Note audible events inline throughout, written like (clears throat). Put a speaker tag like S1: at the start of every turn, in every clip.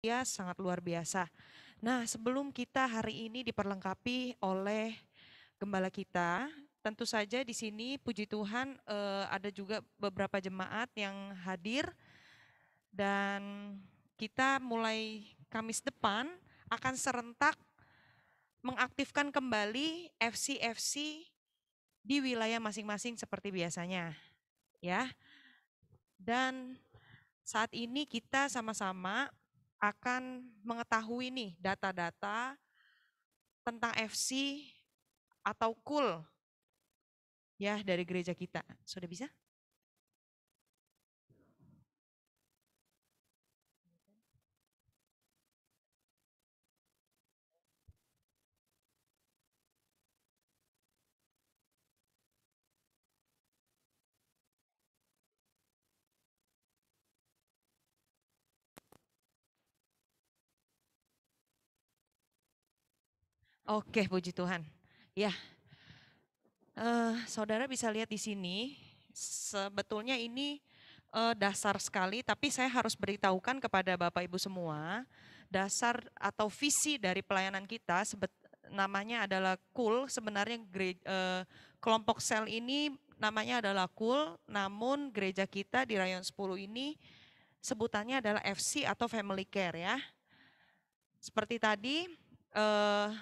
S1: ya sangat luar biasa. Nah, sebelum kita hari ini diperlengkapi oleh gembala kita, tentu saja di sini puji Tuhan eh, ada juga beberapa jemaat yang hadir dan kita mulai Kamis depan akan serentak mengaktifkan kembali FC-FC di wilayah masing-masing seperti biasanya. Ya. Dan saat ini kita sama-sama akan mengetahui nih data-data tentang FC atau KUL ya dari gereja kita. Sudah bisa? Oke, puji Tuhan. Ya, uh, saudara bisa lihat di sini, sebetulnya ini uh, dasar sekali, tapi saya harus beritahukan kepada Bapak Ibu semua, dasar atau visi dari pelayanan kita sebet, namanya adalah Cool sebenarnya gere, uh, kelompok sel ini namanya adalah Cool namun gereja kita di rayon 10 ini sebutannya adalah FC atau Family Care ya. Seperti tadi, uh,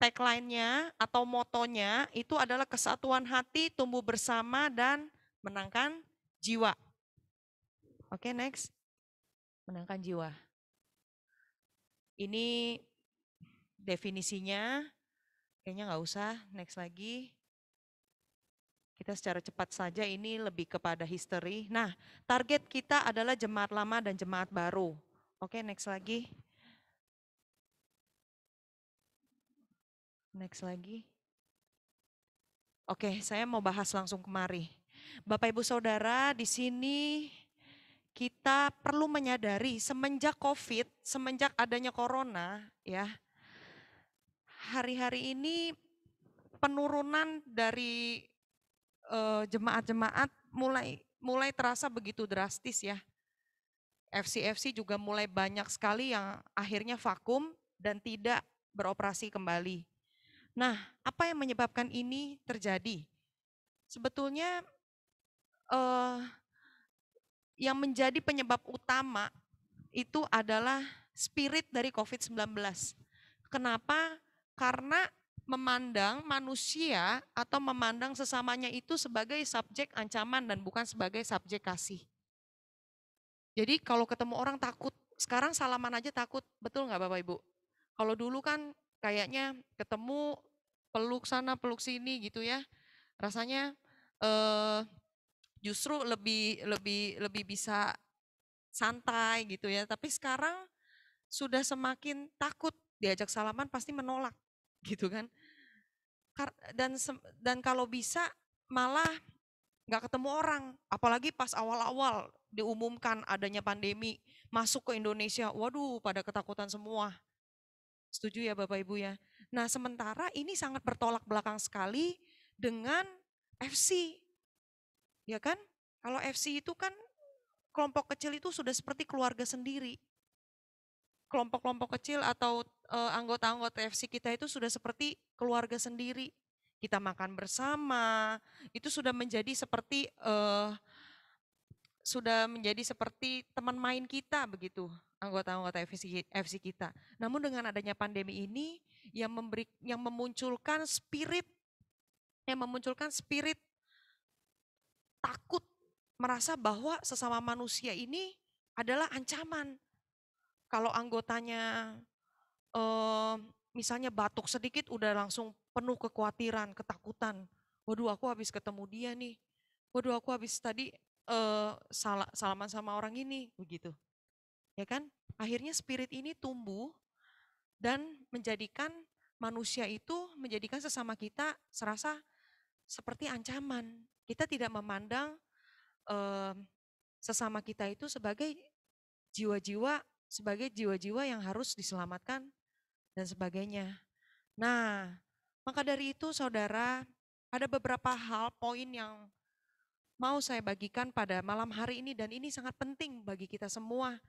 S1: tagline-nya atau motonya itu adalah kesatuan hati, tumbuh bersama, dan menangkan jiwa. Oke, okay, next. Menangkan jiwa. Ini definisinya, kayaknya nggak usah, next lagi. Kita secara cepat saja ini lebih kepada history. Nah, target kita adalah jemaat lama dan jemaat baru. Oke, okay, next lagi. Next lagi. Oke, saya mau bahas langsung kemari. Bapak Ibu Saudara, di sini kita perlu menyadari semenjak Covid, semenjak adanya corona ya. Hari-hari ini penurunan dari eh, jemaat-jemaat mulai mulai terasa begitu drastis ya. FC-FC juga mulai banyak sekali yang akhirnya vakum dan tidak beroperasi kembali. Nah, apa yang menyebabkan ini terjadi? Sebetulnya eh, yang menjadi penyebab utama itu adalah spirit dari COVID-19. Kenapa? Karena memandang manusia atau memandang sesamanya itu sebagai subjek ancaman dan bukan sebagai subjek kasih. Jadi kalau ketemu orang takut, sekarang salaman aja takut, betul nggak Bapak Ibu? Kalau dulu kan kayaknya ketemu peluk sana peluk sini gitu ya rasanya eh, justru lebih lebih lebih bisa santai gitu ya tapi sekarang sudah semakin takut diajak salaman pasti menolak (laughs) gitu kan dan dan kalau bisa malah nggak ketemu orang apalagi pas awal-awal diumumkan adanya pandemi masuk ke Indonesia waduh pada ketakutan semua Setuju ya Bapak Ibu ya? Nah sementara ini sangat bertolak belakang sekali dengan FC. Ya kan? Kalau FC itu kan kelompok kecil itu sudah seperti keluarga sendiri. Kelompok-kelompok kecil atau eh, anggota-anggota FC kita itu sudah seperti keluarga sendiri. Kita makan bersama, itu sudah menjadi seperti uh, sudah menjadi seperti teman main kita begitu anggota-anggota FC, FC kita. Namun dengan adanya pandemi ini yang memberi yang memunculkan spirit yang memunculkan spirit takut merasa bahwa sesama manusia ini adalah ancaman. Kalau anggotanya eh, misalnya batuk sedikit udah langsung penuh kekhawatiran, ketakutan. Waduh aku habis ketemu dia nih. Waduh aku habis tadi uh, eh, sal salaman sama orang ini begitu ya kan akhirnya spirit ini tumbuh dan menjadikan manusia itu menjadikan sesama kita serasa seperti ancaman kita tidak memandang uh, sesama kita itu sebagai jiwa-jiwa sebagai jiwa-jiwa yang harus diselamatkan dan sebagainya. Nah, maka dari itu saudara ada beberapa hal poin yang mau saya bagikan pada malam hari ini dan ini sangat penting bagi kita semua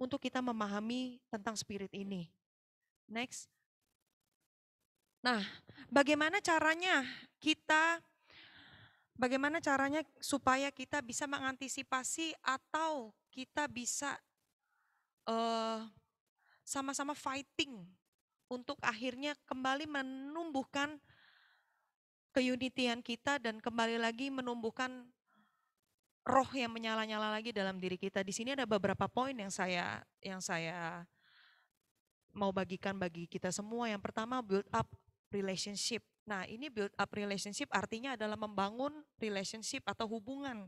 S1: untuk kita memahami tentang spirit ini. Next. Nah, bagaimana caranya kita bagaimana caranya supaya kita bisa mengantisipasi atau kita bisa sama eh, sama-sama fighting untuk akhirnya kembali menumbuhkan keunitian kita dan kembali lagi menumbuhkan roh yang menyala-nyala lagi dalam diri kita. Di sini ada beberapa poin yang saya yang saya mau bagikan bagi kita semua. Yang pertama build up relationship. Nah, ini build up relationship artinya adalah membangun relationship atau hubungan.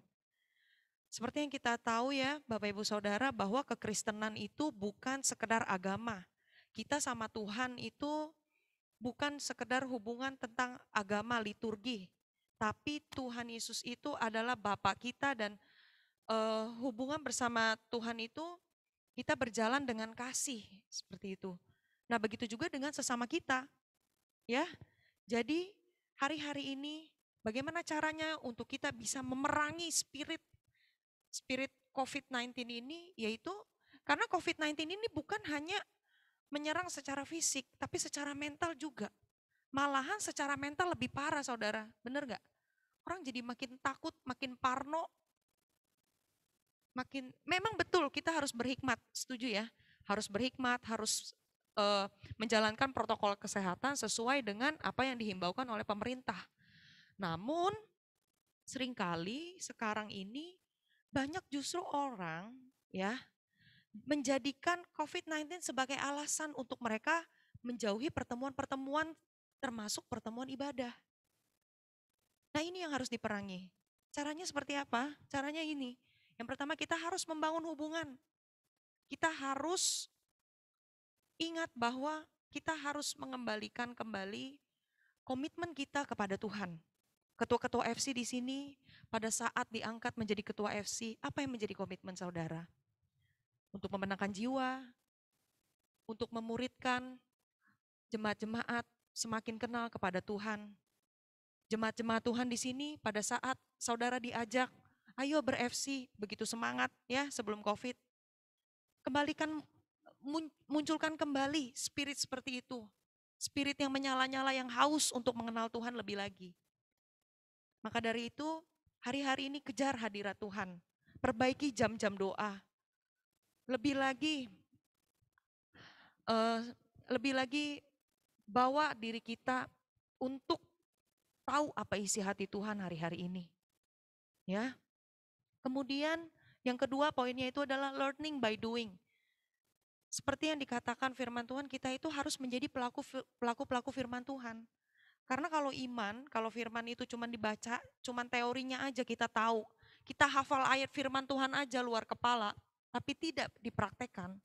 S1: Seperti yang kita tahu ya, Bapak Ibu Saudara, bahwa kekristenan itu bukan sekedar agama. Kita sama Tuhan itu bukan sekedar hubungan tentang agama liturgi, tapi Tuhan Yesus itu adalah Bapa kita dan uh, hubungan bersama Tuhan itu kita berjalan dengan kasih seperti itu. Nah, begitu juga dengan sesama kita. Ya. Jadi hari-hari ini bagaimana caranya untuk kita bisa memerangi spirit spirit COVID-19 ini yaitu karena COVID-19 ini bukan hanya menyerang secara fisik, tapi secara mental juga. Malahan secara mental lebih parah saudara, Benar nggak? Orang jadi makin takut, makin parno, makin memang betul kita harus berhikmat, setuju ya? Harus berhikmat, harus uh, menjalankan protokol kesehatan sesuai dengan apa yang dihimbaukan oleh pemerintah. Namun seringkali sekarang ini banyak justru orang ya menjadikan COVID-19 sebagai alasan untuk mereka menjauhi pertemuan-pertemuan termasuk pertemuan ibadah. Nah ini yang harus diperangi. Caranya seperti apa? Caranya ini. Yang pertama kita harus membangun hubungan. Kita harus ingat bahwa kita harus mengembalikan kembali komitmen kita kepada Tuhan. Ketua-ketua FC di sini pada saat diangkat menjadi ketua FC, apa yang menjadi komitmen saudara? Untuk memenangkan jiwa, untuk memuridkan jemaat-jemaat, semakin kenal kepada Tuhan. Jemaat-jemaat Tuhan di sini pada saat saudara diajak, ayo ber begitu semangat ya sebelum COVID. Kembalikan, munculkan kembali spirit seperti itu. Spirit yang menyala-nyala, yang haus untuk mengenal Tuhan lebih lagi. Maka dari itu, hari-hari ini kejar hadirat Tuhan. Perbaiki jam-jam doa. Lebih lagi, uh, lebih lagi bawa diri kita untuk tahu apa isi hati Tuhan hari-hari ini. Ya. Kemudian yang kedua poinnya itu adalah learning by doing. Seperti yang dikatakan firman Tuhan, kita itu harus menjadi pelaku pelaku pelaku firman Tuhan. Karena kalau iman, kalau firman itu cuma dibaca, cuma teorinya aja kita tahu. Kita hafal ayat firman Tuhan aja luar kepala, tapi tidak dipraktekkan.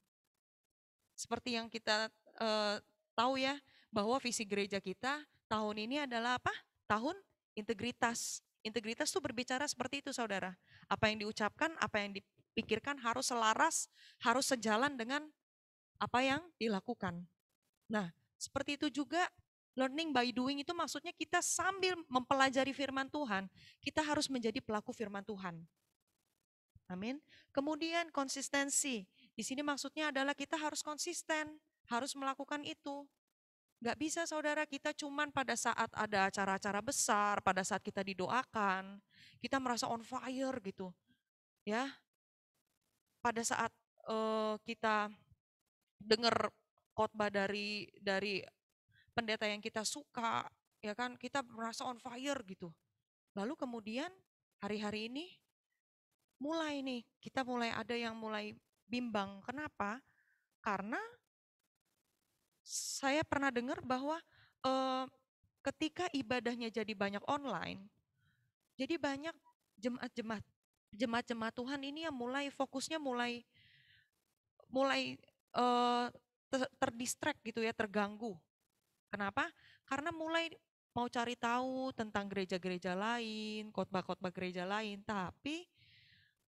S1: Seperti yang kita uh, tahu ya, bahwa visi gereja kita tahun ini adalah apa? Tahun integritas. Integritas itu berbicara seperti itu saudara. Apa yang diucapkan, apa yang dipikirkan harus selaras, harus sejalan dengan apa yang dilakukan. Nah, seperti itu juga learning by doing itu maksudnya kita sambil mempelajari firman Tuhan, kita harus menjadi pelaku firman Tuhan. Amin. Kemudian konsistensi. Di sini maksudnya adalah kita harus konsisten, harus melakukan itu. Nggak bisa saudara kita cuman pada saat ada acara-acara besar, pada saat kita didoakan, kita merasa on fire gitu. Ya. Pada saat uh, kita dengar khotbah dari dari pendeta yang kita suka, ya kan, kita merasa on fire gitu. Lalu kemudian hari-hari ini mulai nih, kita mulai ada yang mulai bimbang. Kenapa? Karena saya pernah dengar bahwa eh, ketika ibadahnya jadi banyak online, jadi banyak jemaat-jemaat jemaat-jemaat Tuhan ini yang mulai fokusnya mulai mulai eh, ter terdistract gitu ya, terganggu. Kenapa? Karena mulai mau cari tahu tentang gereja-gereja lain, khotbah-khotbah gereja lain, tapi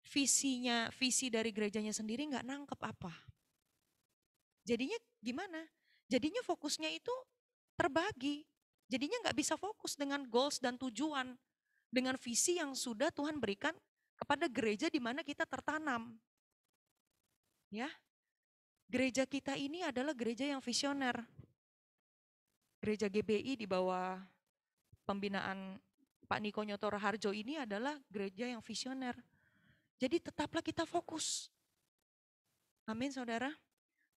S1: visinya, visi dari gerejanya sendiri nggak nangkep apa. Jadinya gimana? Jadinya fokusnya itu terbagi. Jadinya nggak bisa fokus dengan goals dan tujuan, dengan visi yang sudah Tuhan berikan kepada gereja di mana kita tertanam. Ya, gereja kita ini adalah gereja yang visioner. Gereja GBI di bawah pembinaan Pak Niko Nyotor Harjo ini adalah gereja yang visioner. Jadi tetaplah kita fokus. Amin saudara.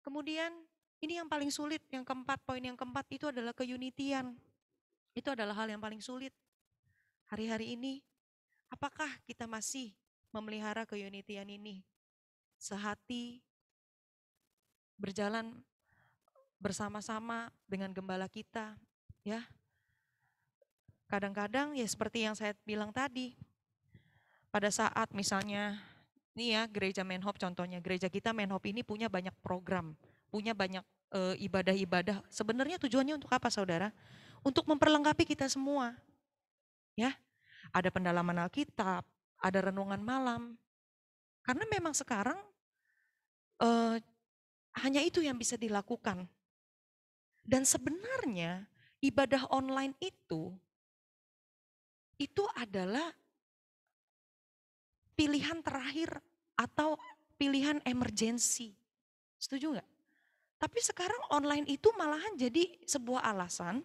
S1: Kemudian ini yang paling sulit, yang keempat, poin yang keempat itu adalah keunitian. Itu adalah hal yang paling sulit. Hari-hari ini, apakah kita masih memelihara keunitian ini? Sehati, berjalan bersama-sama dengan gembala kita, ya. Kadang-kadang ya seperti yang saya bilang tadi, pada saat misalnya ini ya gereja Menhop contohnya, gereja kita Menhop ini punya banyak program punya banyak eh, ibadah-ibadah. E, Sebenarnya tujuannya untuk apa, saudara? Untuk memperlengkapi kita semua, ya. Ada pendalaman Alkitab, ada renungan malam. Karena memang sekarang e, hanya itu yang bisa dilakukan. Dan sebenarnya ibadah online itu itu adalah pilihan terakhir atau pilihan emergensi. Setuju nggak? Tapi sekarang online itu malahan jadi sebuah alasan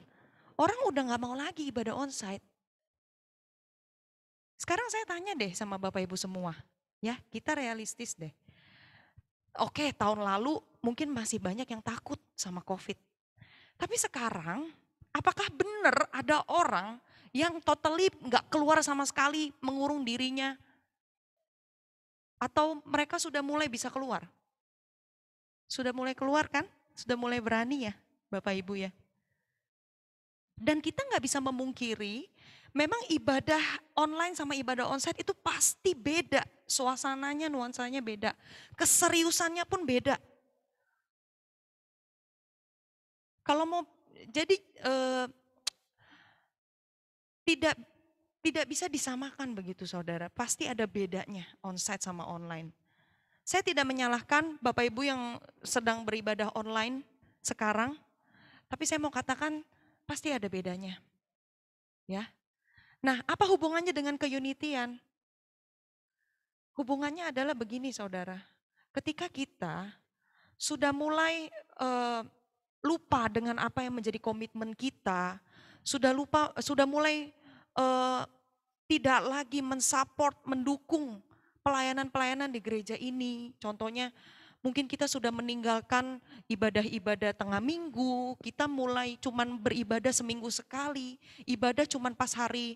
S1: orang udah nggak mau lagi ibadah onsite. Sekarang saya tanya deh sama Bapak Ibu semua, ya kita realistis deh. Oke, tahun lalu mungkin masih banyak yang takut sama COVID. Tapi sekarang, apakah benar ada orang yang totally nggak keluar sama sekali mengurung dirinya? Atau mereka sudah mulai bisa keluar? Sudah mulai keluar kan? Sudah mulai berani ya Bapak Ibu ya? Dan kita nggak bisa memungkiri, memang ibadah online sama ibadah onsite itu pasti beda. Suasananya, nuansanya beda. Keseriusannya pun beda. Kalau mau jadi eh, tidak tidak bisa disamakan begitu saudara. Pasti ada bedanya onsite sama online. Saya tidak menyalahkan Bapak Ibu yang sedang beribadah online sekarang, tapi saya mau katakan pasti ada bedanya. Ya. Nah, apa hubungannya dengan keunitian? Hubungannya adalah begini Saudara. Ketika kita sudah mulai uh, lupa dengan apa yang menjadi komitmen kita, sudah lupa sudah mulai uh, tidak lagi mensupport, mendukung pelayanan-pelayanan di gereja ini. Contohnya mungkin kita sudah meninggalkan ibadah-ibadah tengah minggu, kita mulai cuman beribadah seminggu sekali, ibadah cuman pas hari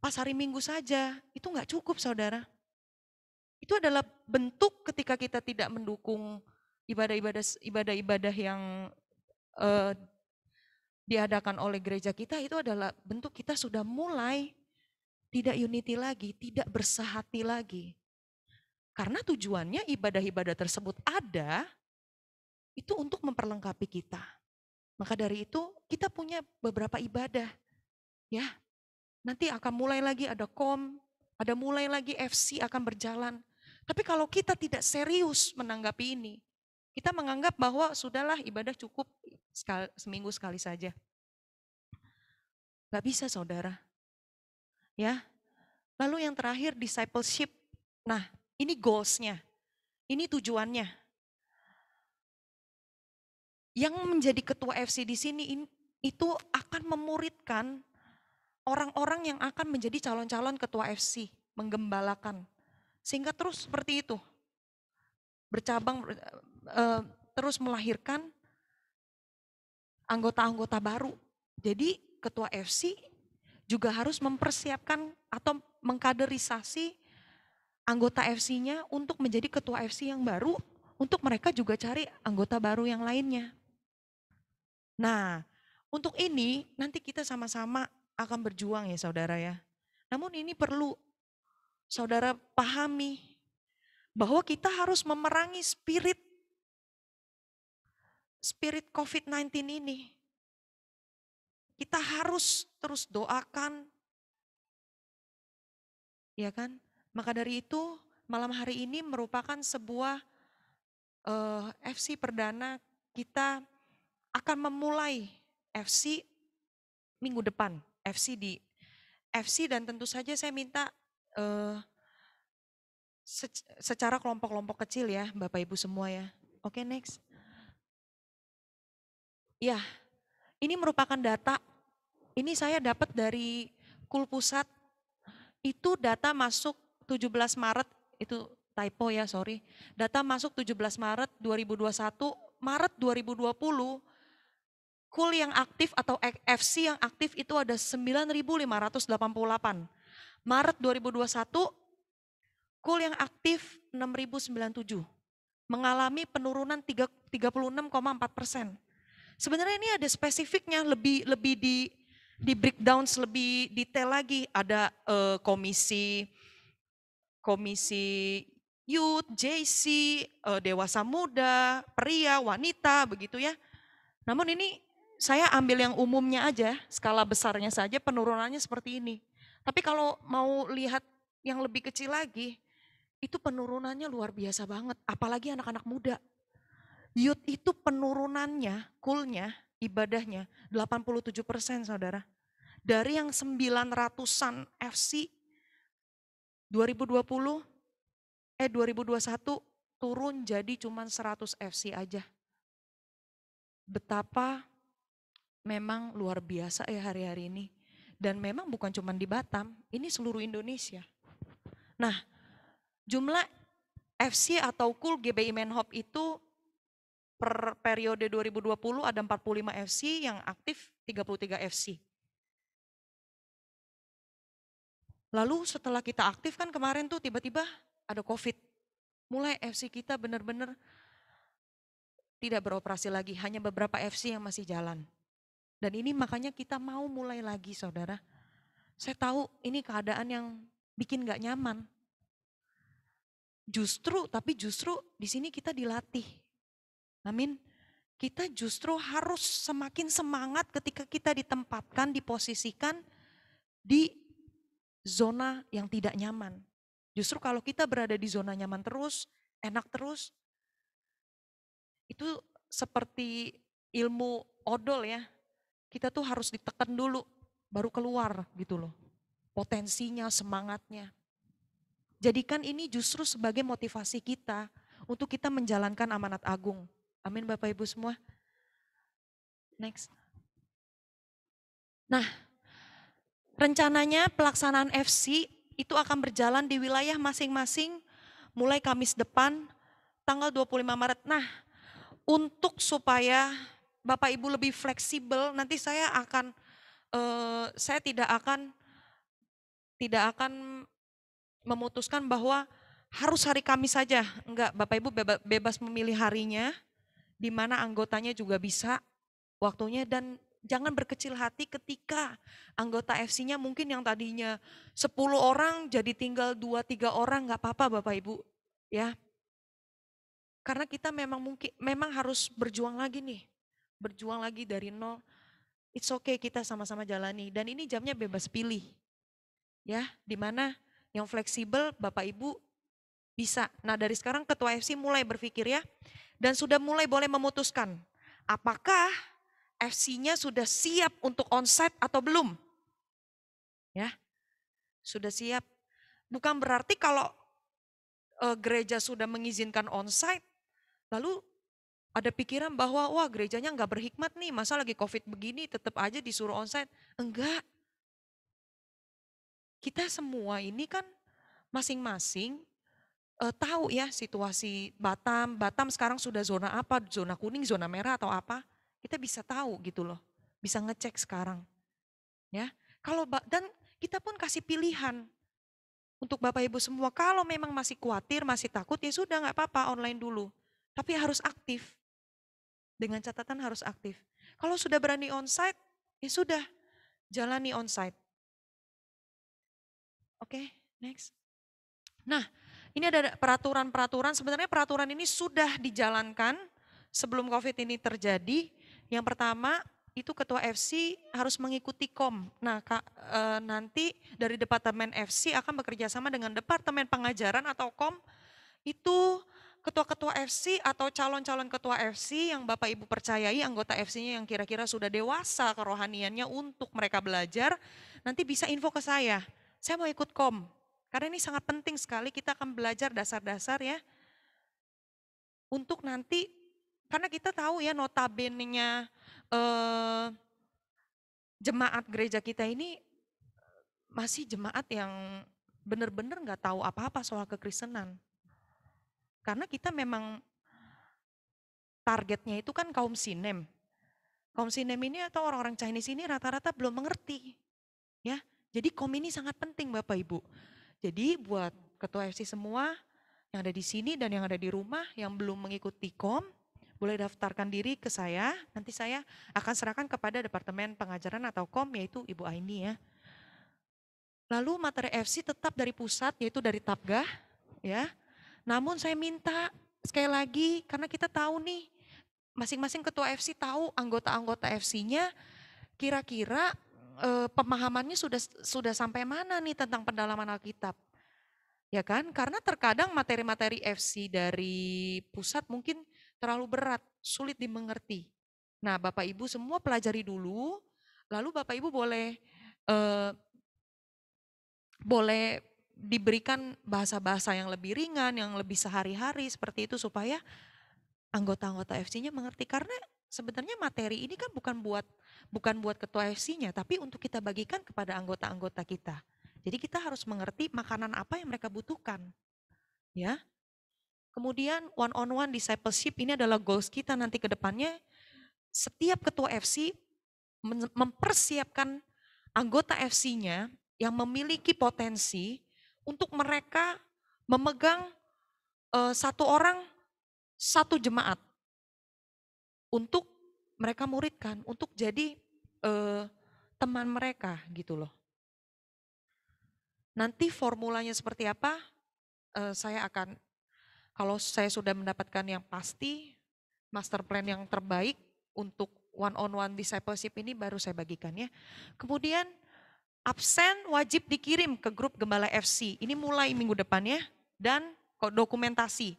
S1: pas hari minggu saja, itu nggak cukup saudara. Itu adalah bentuk ketika kita tidak mendukung ibadah-ibadah ibadah-ibadah yang eh, diadakan oleh gereja kita itu adalah bentuk kita sudah mulai tidak unity lagi, tidak bersahati lagi. Karena tujuannya ibadah-ibadah tersebut ada itu untuk memperlengkapi kita. Maka dari itu kita punya beberapa ibadah. Ya. Nanti akan mulai lagi ada kom, ada mulai lagi FC akan berjalan. Tapi kalau kita tidak serius menanggapi ini, kita menganggap bahwa sudahlah ibadah cukup sekali, seminggu sekali saja. Gak bisa saudara. Ya. Lalu yang terakhir discipleship. Nah, ini goalsnya, ini tujuannya. Yang menjadi ketua FC di sini itu akan memuridkan orang-orang yang akan menjadi calon-calon ketua FC, menggembalakan. Sehingga terus seperti itu, bercabang, eh, eh, terus melahirkan anggota-anggota baru. Jadi ketua FC juga harus mempersiapkan atau mengkaderisasi anggota FC-nya untuk menjadi ketua FC yang baru, untuk mereka juga cari anggota baru yang lainnya. Nah, untuk ini nanti kita sama-sama akan berjuang ya saudara ya. Namun ini perlu saudara pahami bahwa kita harus memerangi spirit spirit COVID-19 ini. Kita harus terus doakan, ya kan? Maka dari itu, malam hari ini merupakan sebuah uh, eh, FC perdana kita akan memulai FC minggu depan, FC di FC dan tentu saja saya minta uh, secara kelompok-kelompok kecil ya, Bapak Ibu semua ya. Oke, okay, next. Ya, ini merupakan data ini saya dapat dari Kul Pusat itu data masuk 17 Maret itu typo ya, sorry. Data masuk 17 Maret 2021, Maret 2020 Cool yang aktif atau FC yang aktif itu ada 9.588. Maret 2021 Cool yang aktif 6.097. Mengalami penurunan 36,4 persen. Sebenarnya ini ada spesifiknya lebih lebih di di breakdown lebih detail lagi ada uh, komisi komisi youth, JC, eh, dewasa muda, pria, wanita, begitu ya. Namun ini saya ambil yang umumnya aja, skala besarnya saja penurunannya seperti ini. Tapi kalau mau lihat yang lebih kecil lagi, itu penurunannya luar biasa banget, apalagi anak-anak muda. Youth itu penurunannya, kulnya, ibadahnya 87 persen saudara. Dari yang 900-an FC 2020 eh 2021 turun jadi cuma 100 FC aja. Betapa memang luar biasa ya hari-hari ini. Dan memang bukan cuma di Batam, ini seluruh Indonesia. Nah, jumlah FC atau Cool GBI Menhop itu per periode 2020 ada 45 FC yang aktif 33 FC. Lalu setelah kita aktif kan kemarin tuh tiba-tiba ada COVID. Mulai FC kita benar-benar tidak beroperasi lagi, hanya beberapa FC yang masih jalan. Dan ini makanya kita mau mulai lagi saudara. Saya tahu ini keadaan yang bikin gak nyaman. Justru, tapi justru di sini kita dilatih. Amin. Kita justru harus semakin semangat ketika kita ditempatkan, diposisikan di zona yang tidak nyaman. Justru kalau kita berada di zona nyaman terus, enak terus, itu seperti ilmu odol ya. Kita tuh harus ditekan dulu, baru keluar gitu loh. Potensinya, semangatnya. Jadikan ini justru sebagai motivasi kita untuk kita menjalankan amanat agung. Amin Bapak Ibu semua. Next. Nah, Rencananya pelaksanaan FC itu akan berjalan di wilayah masing-masing mulai Kamis depan tanggal 25 Maret. Nah, untuk supaya Bapak Ibu lebih fleksibel, nanti saya akan eh, saya tidak akan tidak akan memutuskan bahwa harus hari Kamis saja. Enggak, Bapak Ibu bebas memilih harinya di mana anggotanya juga bisa waktunya dan Jangan berkecil hati ketika anggota FC-nya mungkin yang tadinya 10 orang jadi tinggal 2-3 orang, nggak apa-apa Bapak Ibu. ya. Karena kita memang mungkin memang harus berjuang lagi nih. Berjuang lagi dari nol. It's okay kita sama-sama jalani. Dan ini jamnya bebas pilih. Ya, di mana yang fleksibel Bapak Ibu bisa. Nah dari sekarang ketua FC mulai berpikir ya. Dan sudah mulai boleh memutuskan. Apakah FC-nya sudah siap untuk onsite atau belum? Ya, sudah siap. Bukan berarti kalau e, gereja sudah mengizinkan onsite, lalu ada pikiran bahwa wah gerejanya nggak berhikmat nih, masa lagi covid begini tetap aja disuruh onsite? Enggak. Kita semua ini kan masing-masing uh, tahu ya situasi Batam. Batam sekarang sudah zona apa? Zona kuning, zona merah atau apa? Kita bisa tahu gitu loh, bisa ngecek sekarang. Ya, kalau dan kita pun kasih pilihan untuk Bapak Ibu semua. Kalau memang masih khawatir, masih takut, ya sudah nggak apa-apa online dulu. Tapi harus aktif. Dengan catatan harus aktif. Kalau sudah berani onsite, ya sudah jalani onsite. Oke, okay, next. Nah, ini ada peraturan-peraturan. Sebenarnya peraturan ini sudah dijalankan sebelum COVID ini terjadi. Yang pertama itu ketua FC harus mengikuti kom. Nah, kak, e, nanti dari departemen FC akan bekerja sama dengan departemen pengajaran atau kom itu ketua-ketua FC atau calon-calon ketua FC yang Bapak Ibu percayai anggota FC-nya yang kira-kira sudah dewasa kerohaniannya untuk mereka belajar, nanti bisa info ke saya. Saya mau ikut kom. Karena ini sangat penting sekali kita akan belajar dasar-dasar ya untuk nanti karena kita tahu ya notabenenya eh, jemaat gereja kita ini masih jemaat yang benar-benar nggak tahu apa-apa soal kekristenan. Karena kita memang targetnya itu kan kaum sinem. Kaum sinem ini atau orang-orang Chinese ini rata-rata belum mengerti. Ya, jadi kom ini sangat penting Bapak Ibu. Jadi buat ketua FC semua yang ada di sini dan yang ada di rumah yang belum mengikuti kom, boleh daftarkan diri ke saya. Nanti saya akan serahkan kepada Departemen Pengajaran atau KOM yaitu Ibu Aini ya. Lalu materi FC tetap dari pusat yaitu dari Tapgah ya. Namun saya minta sekali lagi karena kita tahu nih masing-masing ketua FC tahu anggota-anggota FC-nya kira-kira eh, pemahamannya sudah sudah sampai mana nih tentang pendalaman Alkitab ya kan? Karena terkadang materi-materi FC dari pusat mungkin terlalu berat, sulit dimengerti. Nah, Bapak Ibu semua pelajari dulu, lalu Bapak Ibu boleh eh, boleh diberikan bahasa-bahasa yang lebih ringan, yang lebih sehari-hari seperti itu supaya anggota-anggota FC-nya mengerti karena sebenarnya materi ini kan bukan buat bukan buat ketua FC-nya tapi untuk kita bagikan kepada anggota-anggota kita. Jadi kita harus mengerti makanan apa yang mereka butuhkan. Ya. Kemudian one on one discipleship ini adalah goals kita nanti ke depannya. Setiap ketua FC mempersiapkan anggota FC-nya yang memiliki potensi untuk mereka memegang uh, satu orang satu jemaat untuk mereka muridkan untuk jadi uh, teman mereka gitu loh. Nanti formulanya seperti apa eh, saya akan kalau saya sudah mendapatkan yang pasti, master plan yang terbaik untuk one on one discipleship ini baru saya bagikan ya. Kemudian absen wajib dikirim ke grup Gembala FC. Ini mulai minggu depan ya. dan dokumentasi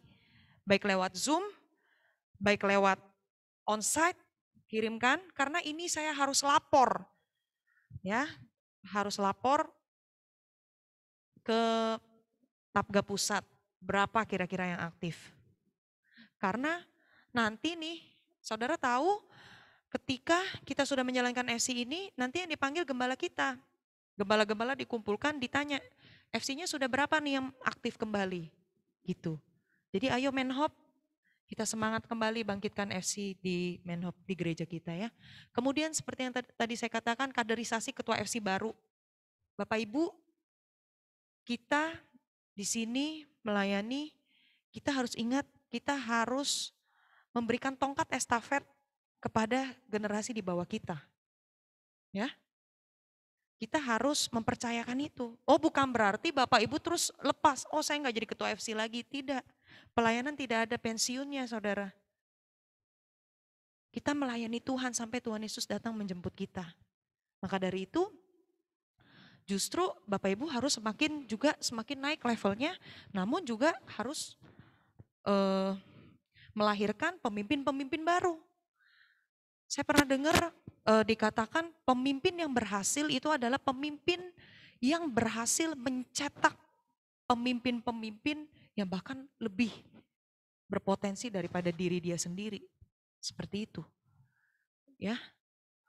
S1: baik lewat Zoom, baik lewat onsite kirimkan karena ini saya harus lapor. Ya, harus lapor ke Tapga Pusat berapa kira-kira yang aktif. Karena nanti nih, saudara tahu ketika kita sudah menjalankan FC ini, nanti yang dipanggil gembala kita. Gembala-gembala dikumpulkan, ditanya, FC-nya sudah berapa nih yang aktif kembali? Gitu. Jadi ayo Menhop, kita semangat kembali bangkitkan FC di Menhop di gereja kita ya. Kemudian seperti yang tadi saya katakan, kaderisasi ketua FC baru. Bapak Ibu, kita di sini melayani, kita harus ingat kita harus memberikan tongkat estafet kepada generasi di bawah kita. Ya. Kita harus mempercayakan itu. Oh bukan berarti Bapak Ibu terus lepas, oh saya nggak jadi ketua FC lagi. Tidak, pelayanan tidak ada pensiunnya saudara. Kita melayani Tuhan sampai Tuhan Yesus datang menjemput kita. Maka dari itu justru Bapak Ibu harus semakin juga semakin naik levelnya, namun juga harus eh, melahirkan pemimpin-pemimpin baru. Saya pernah dengar eh, dikatakan pemimpin yang berhasil itu adalah pemimpin yang berhasil mencetak pemimpin-pemimpin yang bahkan lebih berpotensi daripada diri dia sendiri. Seperti itu. Ya.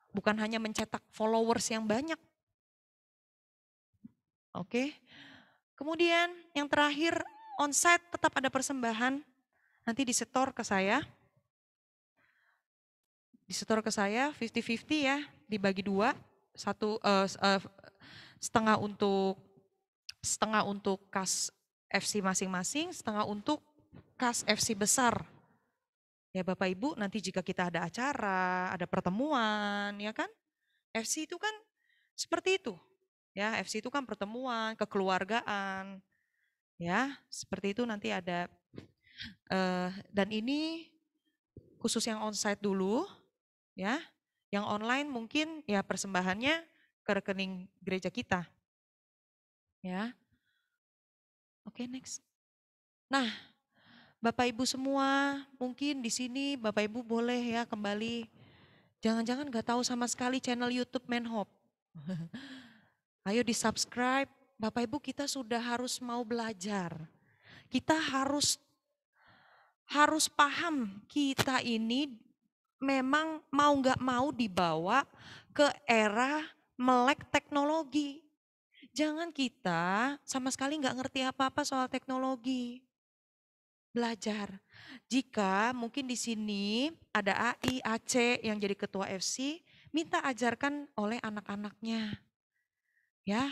S1: Bukan hanya mencetak followers yang banyak, Oke. Kemudian yang terakhir onsite tetap ada persembahan. Nanti disetor ke saya. Disetor ke saya 50-50 ya, dibagi dua, satu uh, uh, setengah untuk setengah untuk kas FC masing-masing, setengah untuk kas FC besar. Ya Bapak Ibu, nanti jika kita ada acara, ada pertemuan, ya kan? FC itu kan seperti itu. Ya, FC itu kan pertemuan, kekeluargaan. Ya, seperti itu nanti ada uh, dan ini khusus yang onsite dulu ya. Yang online mungkin ya persembahannya ke rekening gereja kita. Ya. Oke, okay, next. Nah, Bapak Ibu semua, mungkin di sini Bapak Ibu boleh ya kembali jangan-jangan gak tahu sama sekali channel YouTube Menhop. (laughs) Ayo di subscribe. Bapak Ibu kita sudah harus mau belajar. Kita harus harus paham kita ini memang mau nggak mau dibawa ke era melek teknologi. Jangan kita sama sekali nggak ngerti apa-apa soal teknologi. Belajar. Jika mungkin di sini ada AI, AC yang jadi ketua FC, minta ajarkan oleh anak-anaknya ya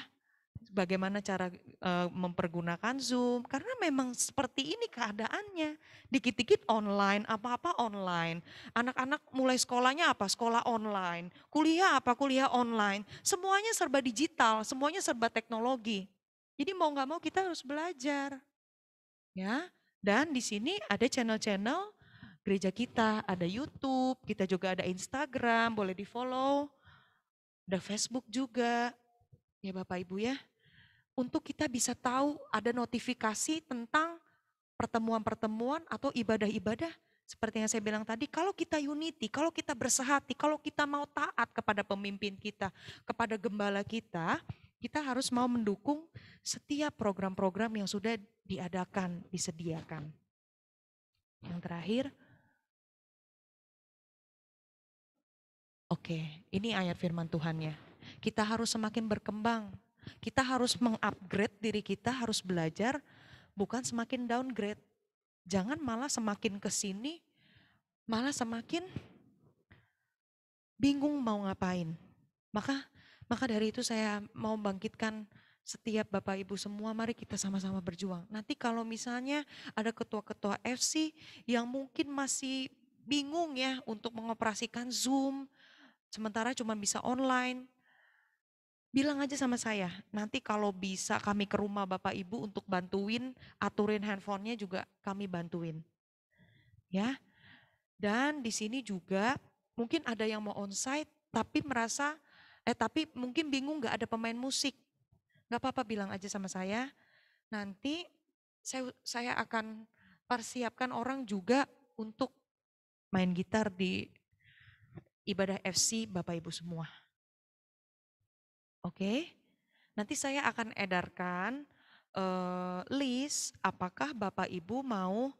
S1: bagaimana cara e, mempergunakan Zoom karena memang seperti ini keadaannya. Dikit-dikit online, apa-apa online. Anak-anak mulai sekolahnya apa? Sekolah online. Kuliah apa? Kuliah online. Semuanya serba digital, semuanya serba teknologi. Jadi mau nggak mau kita harus belajar. Ya. Dan di sini ada channel-channel gereja kita, ada YouTube, kita juga ada Instagram, boleh di-follow. Ada Facebook juga, ya Bapak Ibu ya, untuk kita bisa tahu ada notifikasi tentang pertemuan-pertemuan atau ibadah-ibadah seperti yang saya bilang tadi, kalau kita unity, kalau kita bersehati, kalau kita mau taat kepada pemimpin kita, kepada gembala kita, kita harus mau mendukung setiap program-program yang sudah diadakan, disediakan. Yang terakhir, oke, ini ayat firman Tuhannya. Kita harus semakin berkembang. Kita harus mengupgrade diri kita, harus belajar, bukan semakin downgrade. Jangan malah semakin ke sini, malah semakin bingung mau ngapain. Maka maka dari itu saya mau bangkitkan setiap Bapak Ibu semua mari kita sama-sama berjuang. Nanti kalau misalnya ada ketua-ketua FC yang mungkin masih bingung ya untuk mengoperasikan Zoom sementara cuma bisa online, bilang aja sama saya, nanti kalau bisa kami ke rumah Bapak Ibu untuk bantuin aturin handphonenya juga kami bantuin. Ya. Dan di sini juga mungkin ada yang mau onsite tapi merasa eh tapi mungkin bingung nggak ada pemain musik. Nggak apa-apa bilang aja sama saya. Nanti saya saya akan persiapkan orang juga untuk main gitar di ibadah FC Bapak Ibu semua. Oke. Nanti saya akan edarkan uh, list apakah Bapak Ibu mau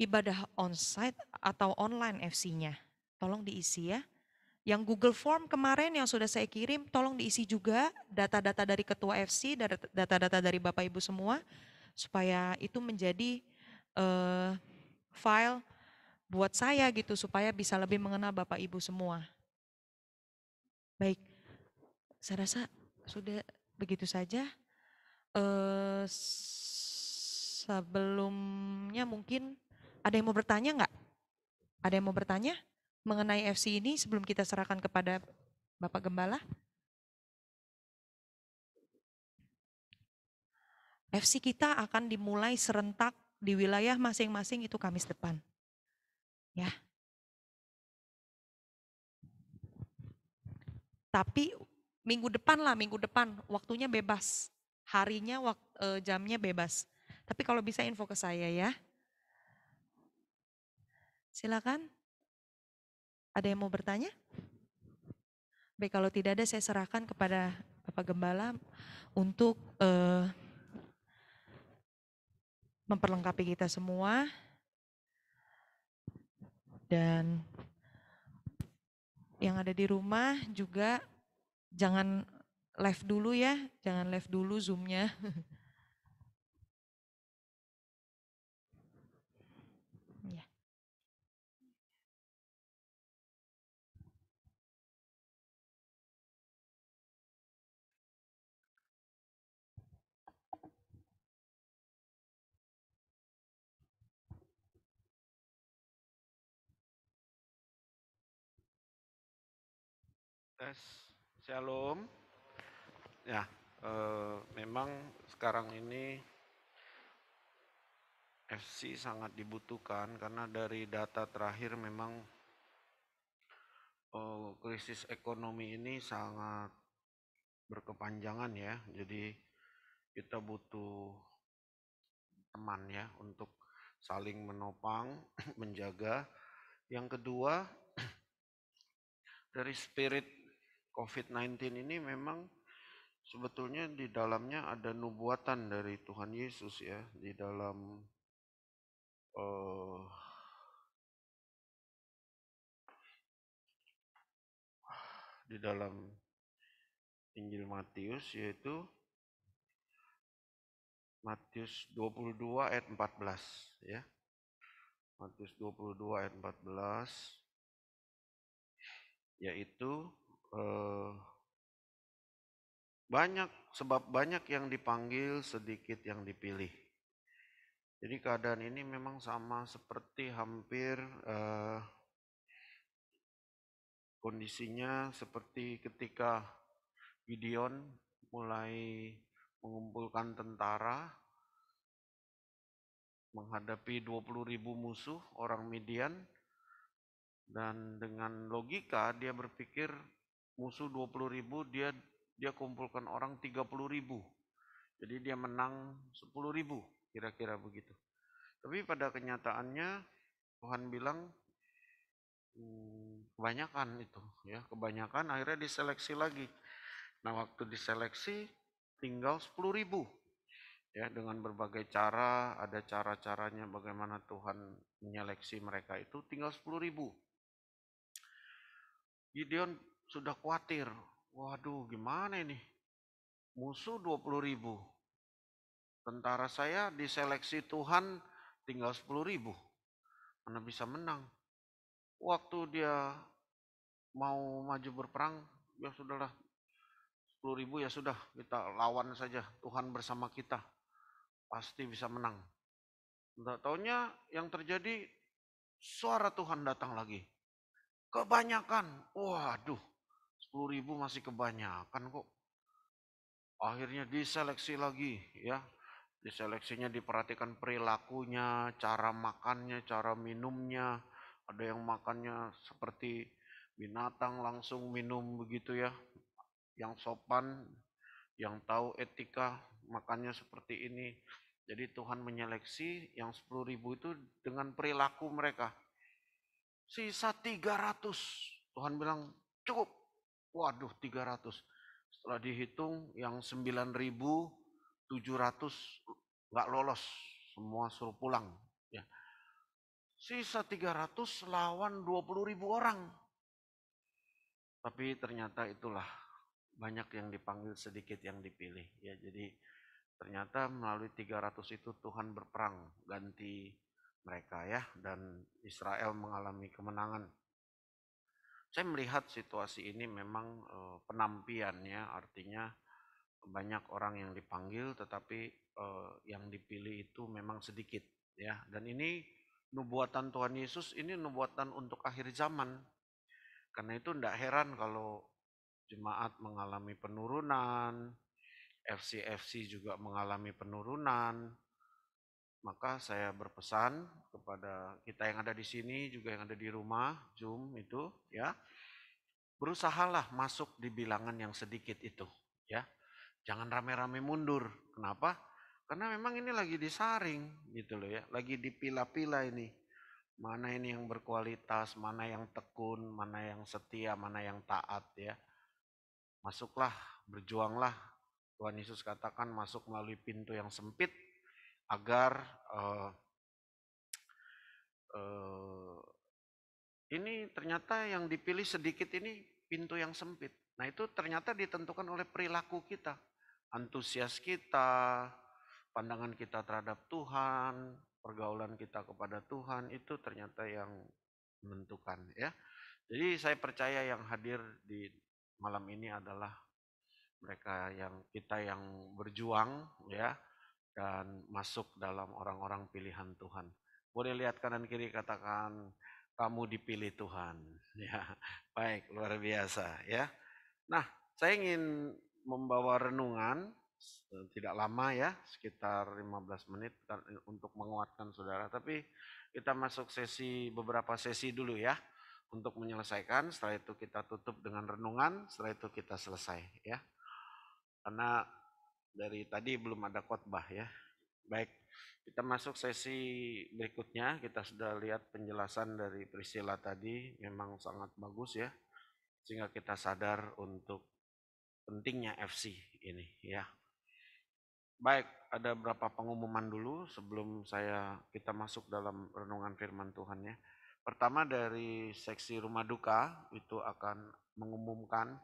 S1: ibadah onsite atau online FC-nya. Tolong diisi ya. Yang Google Form kemarin yang sudah saya kirim, tolong diisi juga data-data dari ketua FC, data-data dari Bapak Ibu semua, supaya itu menjadi uh, file buat saya gitu, supaya bisa lebih mengenal Bapak Ibu semua. Baik, saya rasa sudah begitu saja. Uh, sebelumnya mungkin ada yang mau bertanya nggak? Ada yang mau bertanya mengenai FC ini sebelum kita serahkan kepada Bapak Gembala? FC kita akan dimulai serentak di wilayah masing-masing itu Kamis depan. Ya. Tapi minggu depan lah, minggu depan waktunya bebas, harinya wakt, e, jamnya bebas. Tapi kalau bisa info ke saya ya. Silakan. Ada yang mau bertanya? Baik, kalau tidak ada saya serahkan kepada Bapak Gembala untuk e, memperlengkapi kita semua dan yang ada di rumah juga Jangan live dulu ya, jangan live dulu zoomnya. (laughs) ya.
S2: Shalom.
S3: Ya, e, memang sekarang ini FC sangat dibutuhkan karena dari data terakhir memang e, krisis ekonomi ini sangat berkepanjangan ya. Jadi kita butuh teman ya untuk saling menopang, (clears throat) menjaga. Yang kedua (clears throat) dari spirit COVID-19 ini memang sebetulnya di dalamnya ada nubuatan dari Tuhan Yesus ya di dalam
S2: uh, di dalam Injil
S3: Matius yaitu Matius 22 ayat 14 ya. Matius 22 ayat 14 yaitu eh, banyak sebab banyak yang dipanggil, sedikit yang dipilih. Jadi keadaan ini memang sama seperti hampir eh, kondisinya seperti ketika Gideon mulai mengumpulkan tentara menghadapi 20.000 musuh orang Midian dan dengan logika dia berpikir musuh 20 ribu, dia dia kumpulkan orang 30 ribu. Jadi dia menang 10 ribu, kira-kira begitu. Tapi pada kenyataannya Tuhan bilang hmm, kebanyakan itu ya kebanyakan akhirnya diseleksi lagi nah waktu diseleksi tinggal 10 ribu ya dengan berbagai cara ada cara-caranya bagaimana Tuhan menyeleksi mereka itu tinggal 10 ribu Gideon sudah khawatir. Waduh, gimana ini? Musuh 20 ribu. Tentara saya diseleksi Tuhan tinggal 10 ribu. Mana bisa menang? Waktu dia mau maju berperang, ya sudahlah. 10 ribu ya sudah, kita lawan saja. Tuhan bersama kita. Pasti bisa menang. Tidak taunya yang terjadi suara Tuhan datang lagi. Kebanyakan, waduh 10 ribu masih kebanyakan kok. Akhirnya diseleksi lagi ya. Diseleksinya diperhatikan perilakunya, cara makannya, cara minumnya. Ada yang makannya seperti binatang langsung minum begitu ya. Yang sopan, yang tahu etika, makannya seperti ini. Jadi Tuhan menyeleksi yang 10 ribu itu dengan perilaku mereka. Sisa 300. Tuhan bilang cukup. Waduh 300. Setelah dihitung yang 9.700 nggak lolos. Semua suruh pulang. Ya. Sisa 300 lawan 20.000 orang. Tapi ternyata itulah banyak yang dipanggil sedikit yang dipilih. Ya, jadi ternyata melalui 300 itu Tuhan berperang ganti mereka ya dan Israel mengalami kemenangan. Saya melihat situasi ini memang penampian penampiannya artinya banyak orang yang dipanggil tetapi yang dipilih itu memang sedikit ya dan ini nubuatan Tuhan Yesus ini nubuatan untuk akhir zaman. Karena itu tidak heran kalau jemaat mengalami penurunan, FC-FC juga mengalami penurunan, maka saya berpesan kepada kita yang ada di sini, juga yang ada di rumah, Zoom itu, ya, berusahalah masuk di bilangan yang sedikit itu, ya. Jangan rame-rame mundur. Kenapa? Karena memang ini lagi disaring, gitu loh ya, lagi dipila-pila ini. Mana ini yang berkualitas, mana yang tekun, mana yang setia, mana yang taat, ya. Masuklah, berjuanglah. Tuhan Yesus katakan masuk melalui pintu yang sempit, agar uh, uh, ini ternyata yang dipilih sedikit ini pintu yang sempit. Nah itu ternyata ditentukan oleh perilaku kita, antusias kita, pandangan kita terhadap Tuhan, pergaulan kita kepada Tuhan itu ternyata yang menentukan ya. Jadi saya percaya yang hadir di malam ini adalah mereka yang kita yang berjuang ya dan masuk dalam orang-orang pilihan Tuhan. Boleh lihat kanan kiri katakan kamu dipilih Tuhan. (laughs) Ya, baik, luar biasa ya. Nah, saya ingin membawa renungan eh, tidak lama ya, sekitar 15 menit eh, untuk menguatkan saudara, tapi kita masuk sesi beberapa sesi dulu ya untuk menyelesaikan, setelah itu kita tutup dengan renungan, setelah itu kita selesai ya. Karena dari tadi belum ada khotbah ya. Baik, kita masuk sesi berikutnya. Kita sudah lihat penjelasan dari Priscilla tadi, memang sangat bagus ya. Sehingga kita sadar untuk pentingnya FC ini ya. Baik, ada berapa pengumuman dulu sebelum saya kita masuk dalam renungan firman Tuhan ya. Pertama dari seksi rumah duka itu akan mengumumkan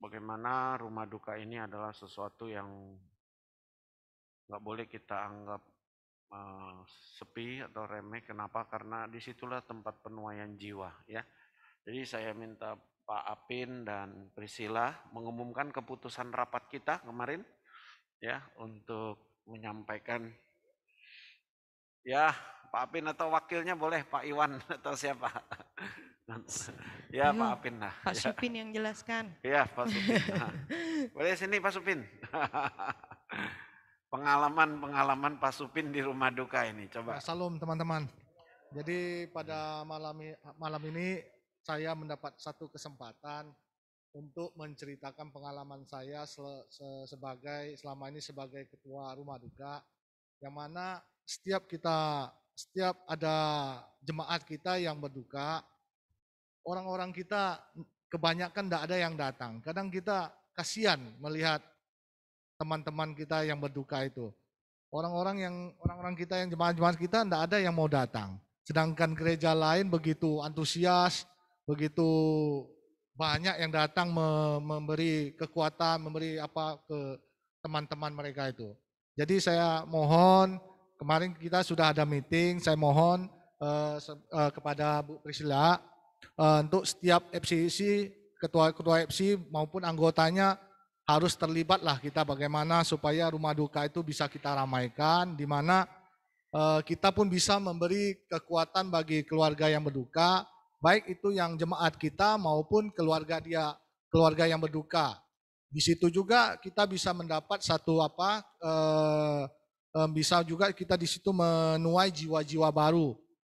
S3: bagaimana rumah duka ini adalah sesuatu yang nggak boleh kita anggap uh, sepi atau remeh. Kenapa? Karena disitulah tempat penuaian jiwa. Ya, jadi saya minta Pak Apin dan Priscila mengumumkan keputusan rapat kita kemarin, ya, untuk menyampaikan. Ya, Pak Apin atau wakilnya boleh Pak Iwan (laughs) atau siapa ya Ayo, Pak Apin lah. Pak ya. Supin
S1: yang jelaskan.
S3: Ya Pak Supin. Nah. (laughs) Boleh sini Pak Supin. (laughs) Pengalaman-pengalaman Pak Supin di rumah duka ini coba. Ya,
S4: salam teman-teman. Jadi pada malam malam ini saya mendapat satu kesempatan untuk menceritakan pengalaman saya sebagai selama ini sebagai ketua rumah duka yang mana setiap kita setiap ada jemaat kita yang berduka orang-orang kita kebanyakan tidak ada yang datang. Kadang kita kasihan melihat teman-teman kita yang berduka itu. Orang-orang yang orang-orang kita yang jemaat-jemaat kita tidak ada yang mau datang. Sedangkan gereja lain begitu antusias, begitu banyak yang datang memberi kekuatan, memberi apa ke teman-teman mereka itu. Jadi saya mohon kemarin kita sudah ada meeting, saya mohon eh, eh, kepada Bu Priscila uh, untuk setiap FCC, ketua-ketua FC maupun anggotanya harus terlibatlah kita bagaimana supaya rumah duka itu bisa kita ramaikan, di mana uh, kita pun bisa memberi kekuatan bagi keluarga yang berduka, baik itu yang jemaat kita maupun keluarga dia, keluarga yang berduka. Di situ juga kita bisa mendapat satu apa, uh, uh, bisa juga kita di situ menuai jiwa-jiwa baru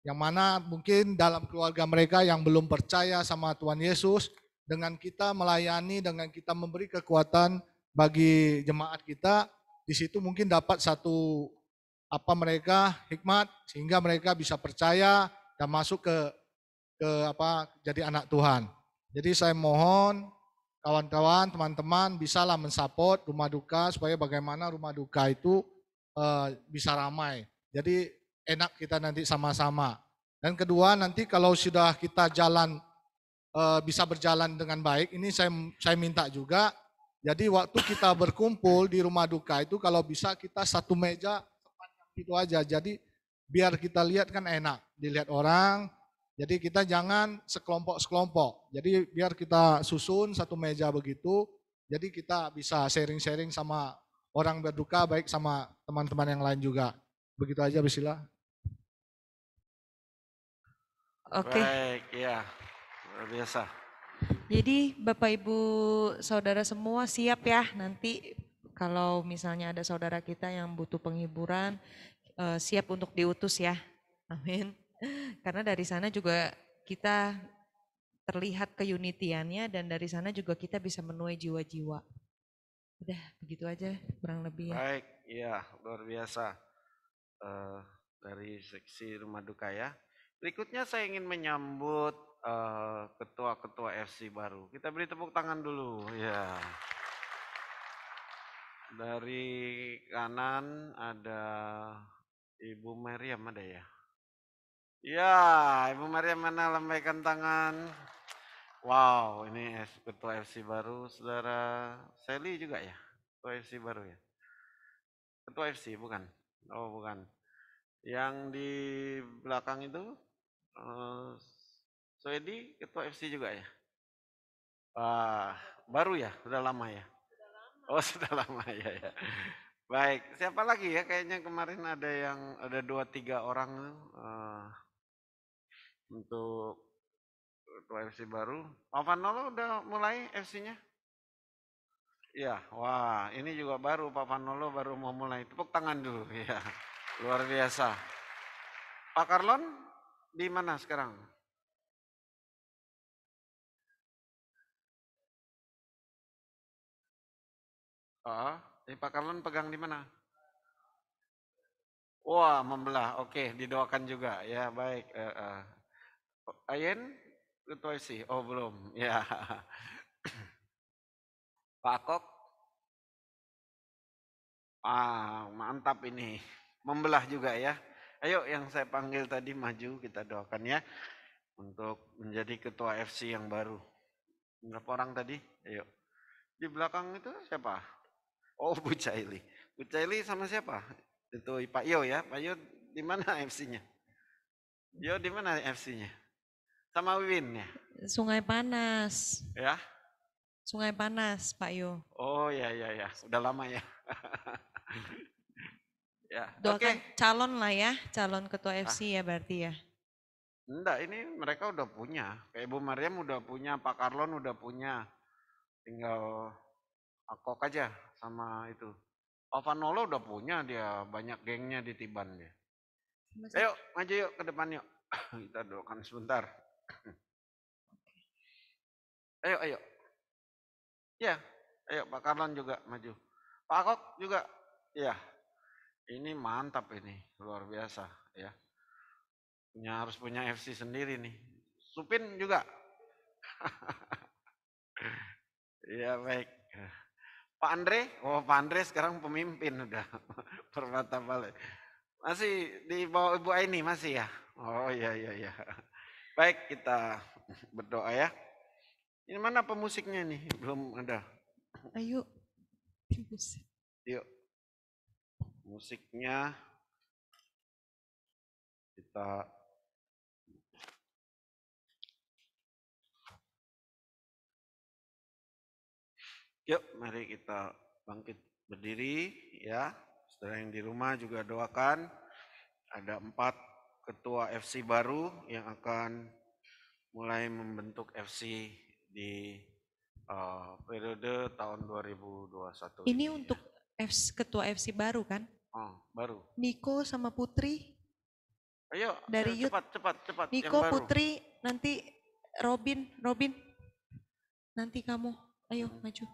S4: yang mana mungkin dalam keluarga mereka yang belum percaya sama Tuhan Yesus, dengan kita melayani, dengan kita memberi kekuatan bagi jemaat kita, di situ mungkin dapat satu apa mereka hikmat sehingga mereka bisa percaya dan masuk ke ke apa jadi anak Tuhan. Jadi saya mohon kawan-kawan, teman-teman bisalah mensupport rumah duka supaya bagaimana rumah duka itu e, bisa ramai. Jadi enak kita nanti sama-sama. Dan kedua nanti kalau sudah kita jalan eh, bisa berjalan dengan baik, ini saya saya minta juga. Jadi waktu kita berkumpul di rumah duka itu kalau bisa kita satu meja sepanjang itu aja. Jadi biar kita lihat kan enak dilihat orang. Jadi kita jangan sekelompok-sekelompok. Jadi biar kita susun satu meja begitu. Jadi kita bisa sharing-sharing sama orang berduka baik sama teman-teman yang lain juga. Begitu aja Bismillah.
S2: Oke. Okay. Baik, ya.
S3: Luar biasa.
S1: Jadi Bapak Ibu Saudara semua siap ya nanti kalau misalnya ada saudara kita yang butuh penghiburan eh, siap untuk diutus ya. (laughs) Amin. Karena dari sana juga kita terlihat keunitiannya dan dari sana juga kita bisa menuai jiwa-jiwa. Udah begitu aja kurang lebih. Ya. Baik,
S3: ya luar biasa. Uh, dari seksi rumah duka ya. Berikutnya saya ingin menyambut eh, ketua-ketua uh, FC baru. Kita beri tepuk tangan dulu, ya. Dari kanan ada Ibu Maryam ada ya. Ya, Ibu Maryam mana lambaikan tangan. Wow, ini ketua FC baru, saudara Sally juga ya, ketua FC baru ya. Ketua FC bukan? Oh bukan. Yang di belakang itu Eh, so Edi ketua FC juga ya? Wah, baru ya? Sudah lama ya? Sudah lama. Oh, (laughs) sudah lama ya ya. Baik, siapa lagi ya? Kayaknya kemarin ada yang ada dua tiga orang uh, untuk ketua FC baru. Pak Vanolo udah mulai FC-nya? Ya, wah ini juga baru Pak Vanolo baru mau mulai. Tepuk tangan dulu ya, luar biasa.
S2: Pak Karlon di mana sekarang? Oh, ini Pak Karlan pegang di mana? Wah, membelah.
S3: Oke, didoakan juga. Ya, baik. Uh, uh. Ayen, ketua sih. Oh, belum. (laughs) Ya. Pak Kok. Ah, mantap ini. Membelah juga ya. Ayo yang saya panggil tadi maju kita doakan ya untuk menjadi ketua FC yang baru. Berapa orang tadi? Ayo. Di belakang itu siapa? Oh, Bu Caili. Bu Caili sama siapa? Itu Pak Yo ya. Pak Yo di mana FC-nya? Yo di mana FC-nya? Sama Win ya?
S1: Sungai Panas. Ya? Sungai Panas, Pak Yo.
S3: Oh ya ya ya, sudah lama ya. (laughs) Ya, Doakan
S1: okay. calon lah ya, calon ketua ah. FC ya berarti ya.
S3: Enggak, ini mereka udah punya. Kayak ibu Maryam udah punya, Pak Karlon udah punya. Tinggal akok aja sama itu. Pak Vanolo udah punya dia, banyak gengnya di Tiban dia. Ayo, maju yuk ke depan yuk. (coughs) Kita doakan sebentar. Ayo, ayo. Ya, ayo Pak Karlon juga maju. Pak Akok juga. Iya, ini mantap ini luar biasa ya punya harus punya FC sendiri nih Supin juga (laughs) ya baik Pak Andre oh Pak Andre sekarang pemimpin udah (laughs) permata balik masih di bawah Ibu Aini masih ya oh iya iya iya baik kita berdoa ya ini mana pemusiknya nih belum ada ayo
S5: musik
S2: yuk musiknya kita Yuk, mari kita
S3: bangkit berdiri ya. setelah yang di rumah juga doakan. Ada empat ketua FC baru yang akan mulai membentuk FC di uh, periode tahun 2021. Ini, ini untuk
S1: ya. FC, ketua FC baru kan?
S3: Hmm, baru.
S1: Niko sama Putri.
S3: Ayo, dari ayo, eh, cepat, cepat, cepat. Niko, Putri,
S1: nanti Robin, Robin. Nanti kamu, ayo hmm. maju.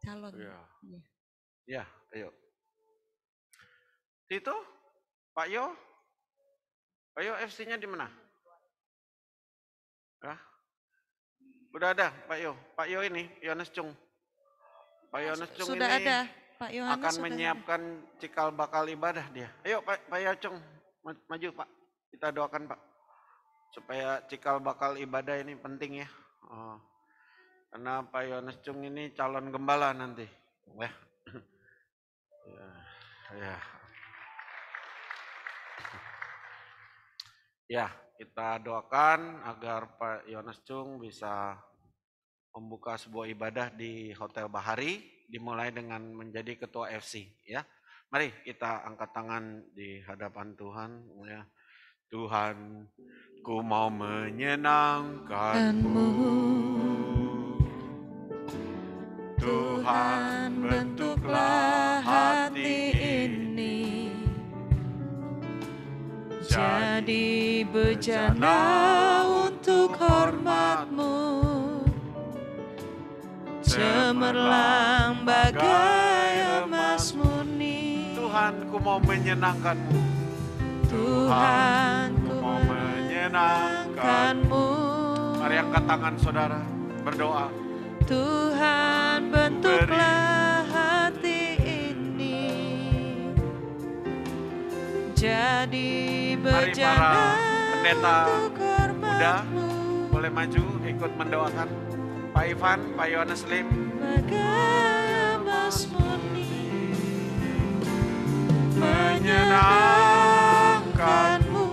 S1: Calon. Iya. Ya.
S2: ya, ayo. Itu Pak Yo. Pak Yo FC-nya di mana? Ya.
S3: Udah ada Pak Yo. Pak Yo ini, Yones Chung. Pak Yones Chung ini. Sudah ada.
S1: Pak Yohanes akan menyiapkan
S3: ada. cikal bakal ibadah dia. Ayo Pak, Pak Yacung, maju Pak. Kita doakan Pak. Supaya cikal bakal ibadah ini penting ya. Oh. Karena Pak Yohanes Cung ini calon gembala nanti. Ya. ya. ya. Ya, kita doakan agar Pak Yohanes Cung bisa membuka sebuah ibadah di Hotel Bahari dimulai dengan menjadi ketua FC ya. Mari kita angkat tangan di hadapan Tuhan ya. Tuhan, ku mau menyenangkanmu.
S2: Tuhan,
S1: bentuklah hati ini jadi bejana untuk hormatmu cemerlang bagai
S3: emas murni. Tuhan, ku mau menyenangkanmu. Tuhan, ku mau menyenangkanmu. Mari angkat tangan saudara, berdoa.
S1: Tuhan, bentuklah hati ini
S2: jadi
S3: berjalan Mari para pendeta muda boleh maju ikut mendoakan Pak Ivan, Pak Yohanes Lim. Mas
S2: menyenangkanmu.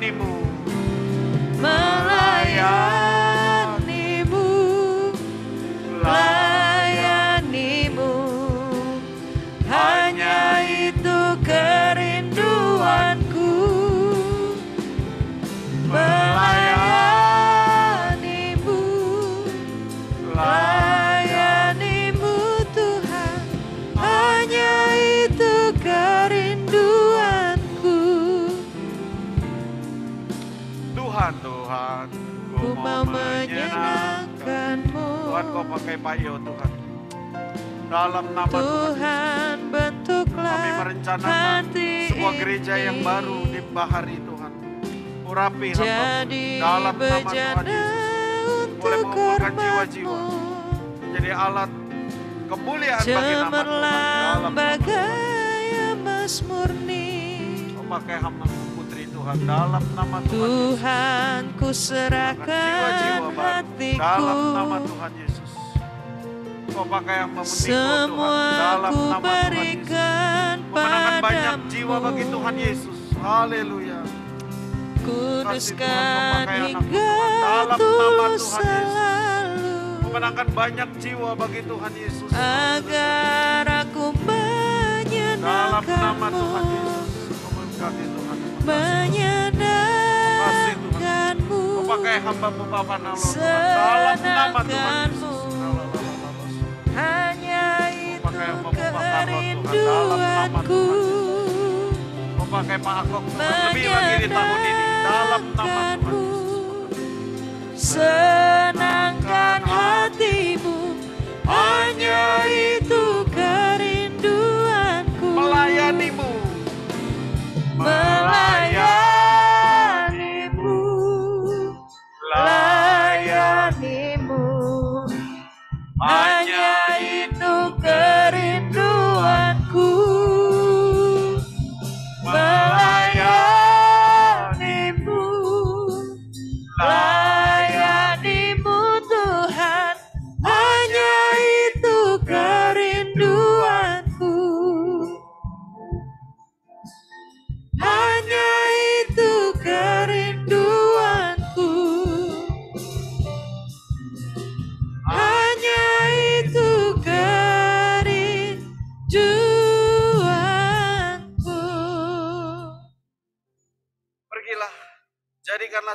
S2: melayanimu melayani
S3: dalam nama Tuhan
S2: bentuklah kami merencanakan semua gereja yang baru
S3: di bahari Tuhan
S2: urapi jadi dalam nama Tuhan Yesus boleh jiwa-jiwa
S3: jadi alat kemuliaan bagi nama Tuhan dalam
S1: bagai emas murni memakai hamba putri
S2: Tuhan dalam
S1: nama Tuhan Tuhan ku serahkan hatiku dalam nama
S2: Tuhan Yesus Engkau pakai yang Semua Tuhan berikan banyak jiwa bagi Tuhan Yesus. Haleluya. Kuduskan hingga tulus selalu. Memenangkan banyak jiwa bagi Tuhan Yesus. Agar aku menyenangkanmu. Dalam nama Tuhan Yesus. Tuhan. Menyenangkanmu. Kau pakai hamba Tuhan. Dalam nama Tuhan Yesus. kerinduanku memakai lagi di tahun ini dalam nama Senangkan hatimu hanya itu kerinduanku melayanimu melayani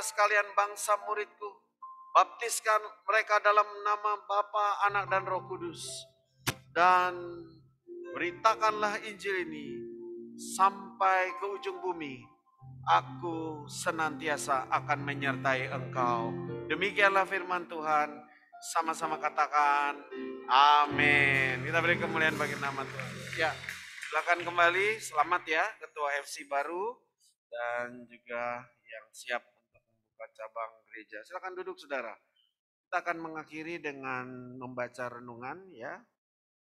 S3: saudara sekalian bangsa muridku, baptiskan mereka dalam nama Bapa, Anak, dan Roh Kudus. Dan beritakanlah Injil ini sampai ke ujung bumi. Aku senantiasa akan menyertai engkau. Demikianlah firman Tuhan. Sama-sama katakan amin. Kita beri kemuliaan bagi nama Tuhan. Ya, silakan kembali. Selamat ya ketua FC baru dan juga yang siap empat cabang gereja. Silakan duduk saudara. Kita akan mengakhiri dengan membaca renungan ya.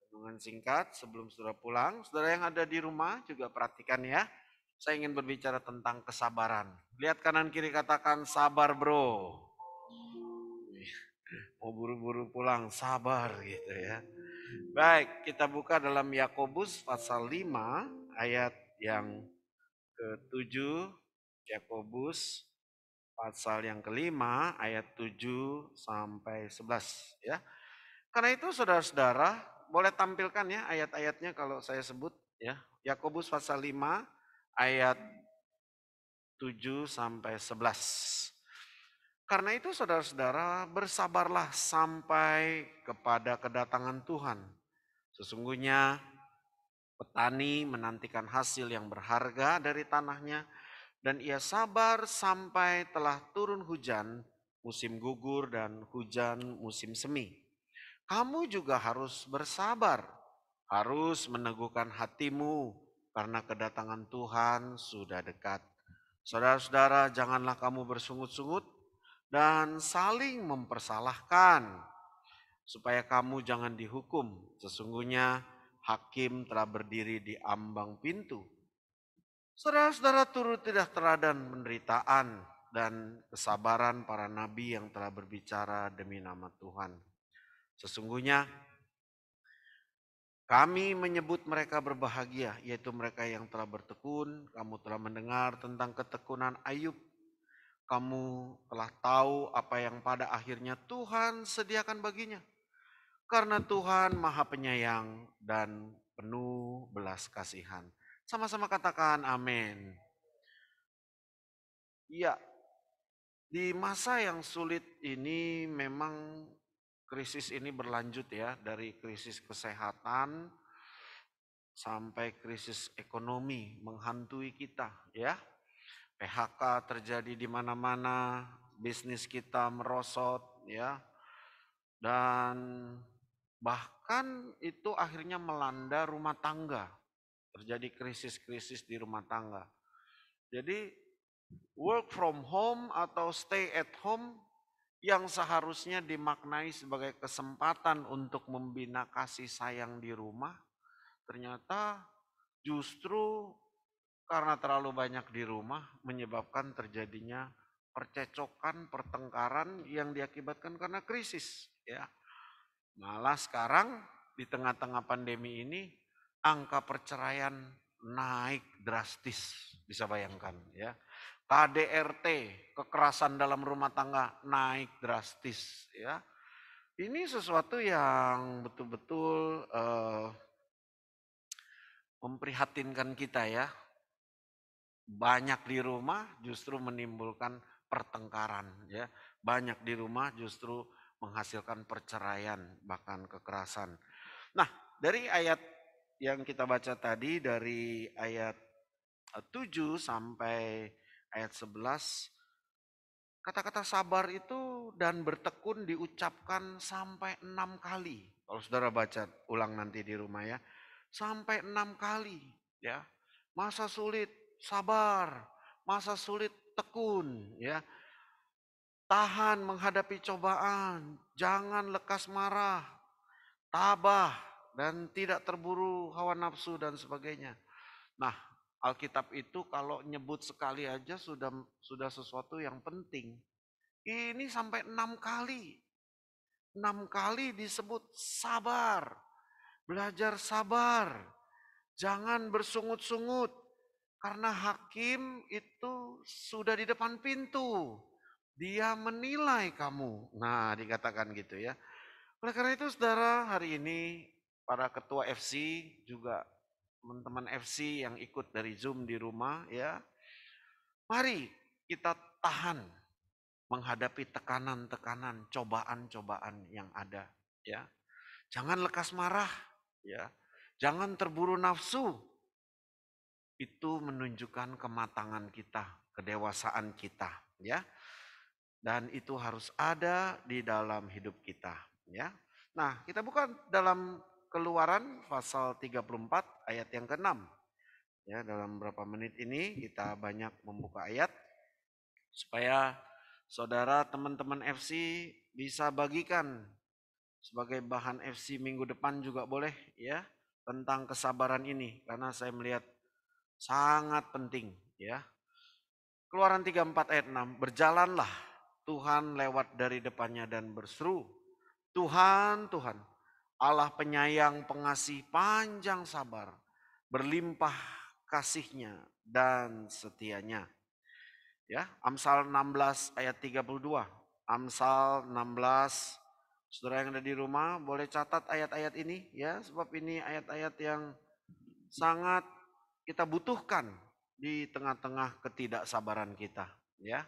S3: Renungan singkat sebelum saudara pulang. Saudara yang ada di rumah juga perhatikan ya. Saya ingin berbicara tentang kesabaran. Lihat kanan kiri katakan sabar bro. Mau buru-buru pulang, sabar gitu ya. Baik, kita buka dalam Yakobus pasal 5 ayat yang ke-7 Yakobus pasal yang kelima ayat 7 sampai 11 ya. Karena itu saudara-saudara boleh tampilkan ya ayat-ayatnya kalau saya sebut ya. Yakobus pasal 5 ayat 7 sampai 11. Karena itu saudara-saudara bersabarlah sampai kepada kedatangan Tuhan. Sesungguhnya petani menantikan hasil yang berharga dari tanahnya dan ia sabar sampai telah turun hujan musim gugur dan hujan musim semi. Kamu juga harus bersabar, harus meneguhkan hatimu karena kedatangan Tuhan sudah dekat. Saudara-saudara, janganlah kamu bersungut-sungut dan saling mempersalahkan supaya kamu jangan dihukum. Sesungguhnya hakim telah berdiri di ambang pintu Saudara-saudara turut tidak teladan penderitaan dan kesabaran para nabi yang telah berbicara demi nama Tuhan. Sesungguhnya kami menyebut mereka berbahagia, yaitu mereka yang telah bertekun. Kamu telah mendengar tentang ketekunan Ayub. Kamu telah tahu apa yang pada akhirnya Tuhan sediakan baginya. Karena Tuhan maha penyayang dan penuh belas kasihan. Sama-sama katakan amin. Iya, di masa yang sulit ini memang krisis ini berlanjut ya, dari krisis kesehatan sampai krisis ekonomi menghantui kita ya. PHK terjadi di mana-mana, bisnis kita merosot ya. Dan bahkan itu akhirnya melanda rumah tangga Terjadi krisis-krisis di rumah tangga. Jadi work from home atau stay at home yang seharusnya dimaknai sebagai kesempatan untuk membina kasih sayang di rumah, ternyata justru karena terlalu banyak di rumah menyebabkan terjadinya percecokan, pertengkaran yang diakibatkan karena krisis. Ya, malah sekarang di tengah-tengah pandemi ini angka perceraian naik drastis, bisa bayangkan ya. KDRT, kekerasan dalam rumah tangga naik drastis ya. Ini sesuatu yang betul-betul uh, memprihatinkan kita ya. Banyak di rumah justru menimbulkan pertengkaran ya. Banyak di rumah justru menghasilkan perceraian bahkan kekerasan. Nah, dari ayat yang kita baca tadi dari ayat 7 e, sampai ayat 11 kata-kata sabar itu dan bertekun diucapkan sampai enam kali. Kalau saudara baca ulang nanti di rumah ya. Sampai enam kali ya. Masa sulit sabar, masa sulit tekun ya. Tahan menghadapi cobaan, jangan lekas marah, tabah dan tidak terburu hawa nafsu dan sebagainya. Nah, Alkitab itu kalau nyebut sekali aja sudah sudah sesuatu yang penting. Ini sampai enam kali. Enam kali disebut sabar. Belajar sabar. Jangan bersungut-sungut. Karena hakim itu sudah di depan pintu. Dia menilai kamu. Nah, dikatakan gitu ya. Oleh karena itu, saudara, hari ini para ketua FC juga teman-teman FC yang ikut dari Zoom di rumah ya. Mari kita tahan menghadapi tekanan-tekanan, cobaan-cobaan yang ada ya. Jangan lekas marah ya. Jangan terburu nafsu. Itu menunjukkan kematangan kita, kedewasaan kita ya. Dan itu harus ada di dalam hidup kita ya. Nah, kita bukan dalam Keluaran pasal 34 ayat yang ke-6. Ya, dalam berapa menit ini kita banyak membuka ayat supaya saudara teman-teman FC bisa bagikan sebagai bahan FC minggu depan juga boleh ya tentang kesabaran ini karena saya melihat sangat penting ya. Keluaran 34 ayat 6, berjalanlah Tuhan lewat dari depannya dan berseru, Tuhan, Tuhan, Allah penyayang pengasih panjang sabar, berlimpah kasihnya dan setianya. Ya, Amsal 16 ayat 32. Amsal 16 Saudara yang ada di rumah boleh catat ayat-ayat ini ya sebab ini ayat-ayat yang sangat kita butuhkan di tengah-tengah ketidaksabaran kita ya.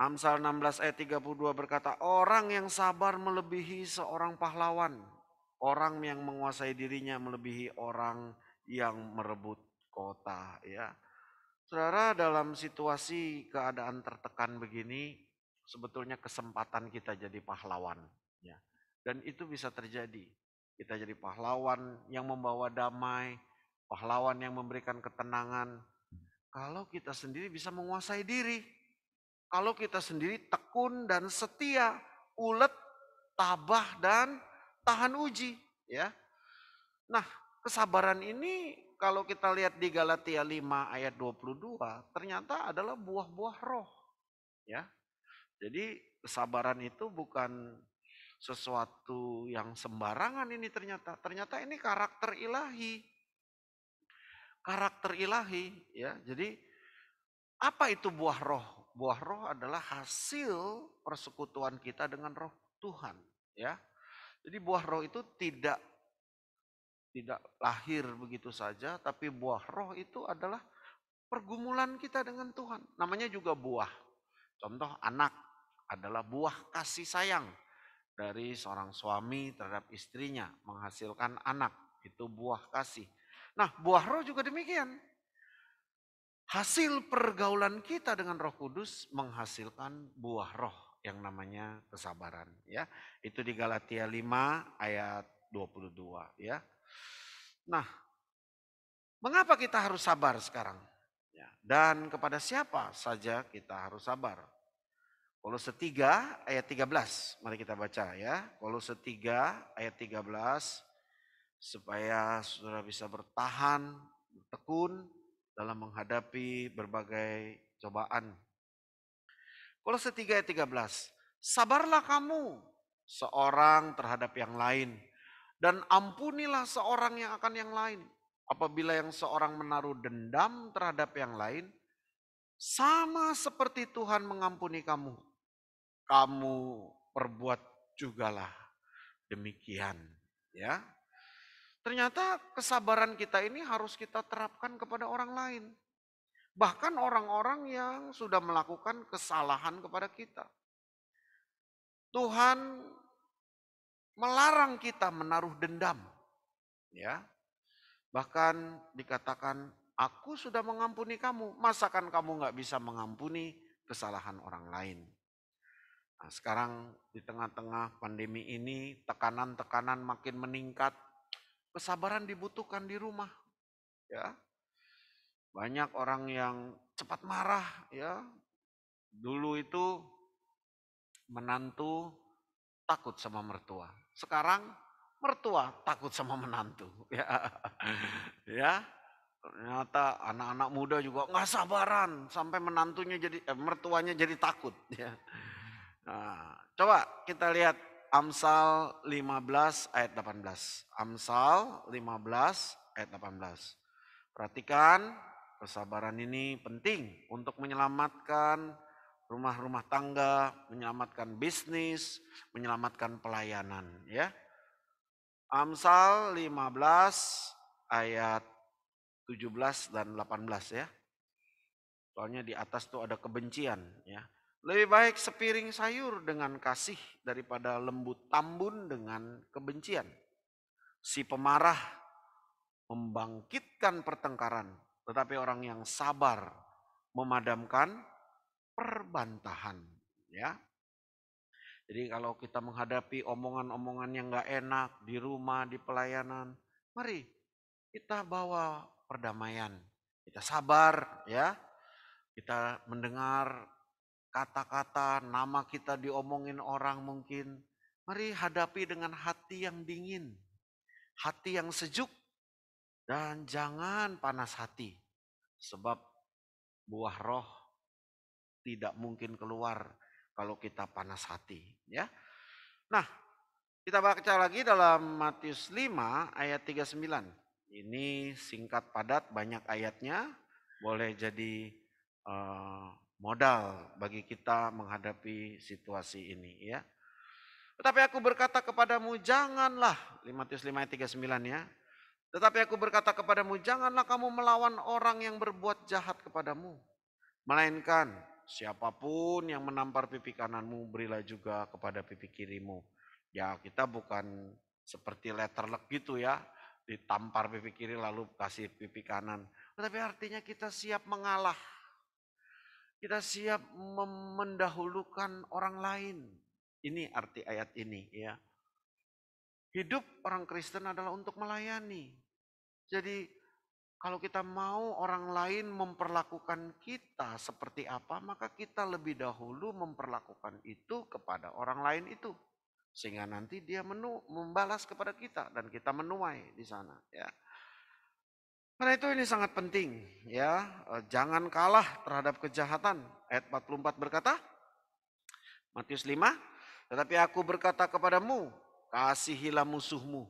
S3: Amsal 16 ayat 32 berkata, orang yang sabar melebihi seorang pahlawan. Orang yang menguasai dirinya melebihi orang yang merebut kota. Ya, Saudara dalam situasi keadaan tertekan begini, sebetulnya kesempatan kita jadi pahlawan. Ya. Dan itu bisa terjadi. Kita jadi pahlawan yang membawa damai, pahlawan yang memberikan ketenangan. Kalau kita sendiri bisa menguasai diri, kalau kita sendiri tekun dan setia, ulet, tabah dan tahan uji, ya. Nah, kesabaran ini kalau kita lihat di Galatia 5 ayat 22, ternyata adalah buah-buah roh, ya. Jadi kesabaran itu bukan sesuatu yang sembarangan ini ternyata. Ternyata ini karakter ilahi. Karakter ilahi ya. Jadi apa itu buah roh? buah roh adalah hasil persekutuan kita dengan roh Tuhan, ya. Jadi buah roh itu tidak tidak lahir begitu saja, tapi buah roh itu adalah pergumulan kita dengan Tuhan. Namanya juga buah. Contoh anak adalah buah kasih sayang dari seorang suami terhadap istrinya menghasilkan anak. Itu buah kasih. Nah, buah roh juga demikian. Hasil pergaulan kita dengan Roh Kudus menghasilkan buah roh yang namanya kesabaran ya. Itu di Galatia 5 ayat 22 ya. Nah, mengapa kita harus sabar sekarang? Ya, dan kepada siapa saja kita harus sabar? Kolose 3 ayat 13, mari kita baca ya. Kolose 3 ayat 13 supaya saudara bisa bertahan, tekun dalam menghadapi berbagai cobaan. Kalau setiga ayat 13. Sabarlah kamu seorang terhadap yang lain dan ampunilah seorang yang akan yang lain. Apabila yang seorang menaruh dendam terhadap yang lain, sama seperti Tuhan mengampuni kamu. Kamu perbuat jugalah demikian, ya. Ternyata kesabaran kita ini harus kita terapkan kepada orang lain. Bahkan orang-orang yang sudah melakukan kesalahan kepada kita. Tuhan melarang kita menaruh dendam. Ya. Bahkan dikatakan, aku sudah mengampuni kamu, masakan kamu nggak bisa mengampuni kesalahan orang lain. Nah, sekarang di tengah-tengah pandemi ini, tekanan-tekanan makin meningkat, Kesabaran dibutuhkan di rumah. Ya. Banyak orang yang cepat marah ya. Dulu itu menantu takut sama mertua. Sekarang mertua takut sama menantu. (laughs) Ya. ya. Ternyata anak-anak muda juga nggak sabaran sampai menantunya jadi eh, mertuanya jadi takut ya. Nah, coba kita lihat Amsal 15 ayat 18. Amsal 15 ayat 18. Perhatikan kesabaran ini penting untuk menyelamatkan rumah-rumah tangga, menyelamatkan bisnis, menyelamatkan pelayanan ya. Amsal 15 ayat 17 dan 18 ya. Soalnya di atas tuh ada kebencian ya. Lebih baik sepiring sayur dengan kasih daripada lembut tambun dengan kebencian. Si pemarah membangkitkan pertengkaran, tetapi orang yang sabar memadamkan perbantahan, ya. Jadi kalau kita menghadapi omongan-omongan yang nggak enak di rumah, di pelayanan, mari kita bawa perdamaian. Kita sabar, ya. Kita mendengar kata-kata, nama kita diomongin orang mungkin. Mari hadapi dengan hati yang dingin, hati yang sejuk, dan jangan panas hati. Sebab buah roh tidak mungkin keluar kalau kita panas hati. ya. Nah, kita baca lagi dalam Matius 5 ayat 39. Ini singkat padat banyak ayatnya. Boleh jadi uh, modal bagi kita menghadapi situasi ini ya. Tetapi aku berkata kepadamu janganlah 5 Matius 5 ayat 39 ya. Tetapi aku berkata kepadamu janganlah kamu melawan orang yang berbuat jahat kepadamu. Melainkan siapapun yang menampar pipi kananmu berilah juga kepada pipi kirimu. Ya kita bukan seperti letter letterlek gitu ya. Ditampar pipi kiri lalu kasih pipi kanan. Tetapi artinya kita siap mengalah kita siap mendahulukan orang lain. Ini arti ayat ini ya. Hidup orang Kristen adalah untuk melayani. Jadi kalau kita mau orang lain memperlakukan kita seperti apa, maka kita lebih dahulu memperlakukan itu kepada orang lain itu. Sehingga nanti dia menu, membalas kepada kita dan kita menuai di sana ya. Karena itu ini sangat penting ya, eh, jangan kalah terhadap kejahatan. Ayat 44 berkata, Matius 5, tetapi aku berkata kepadamu, kasihilah musuhmu,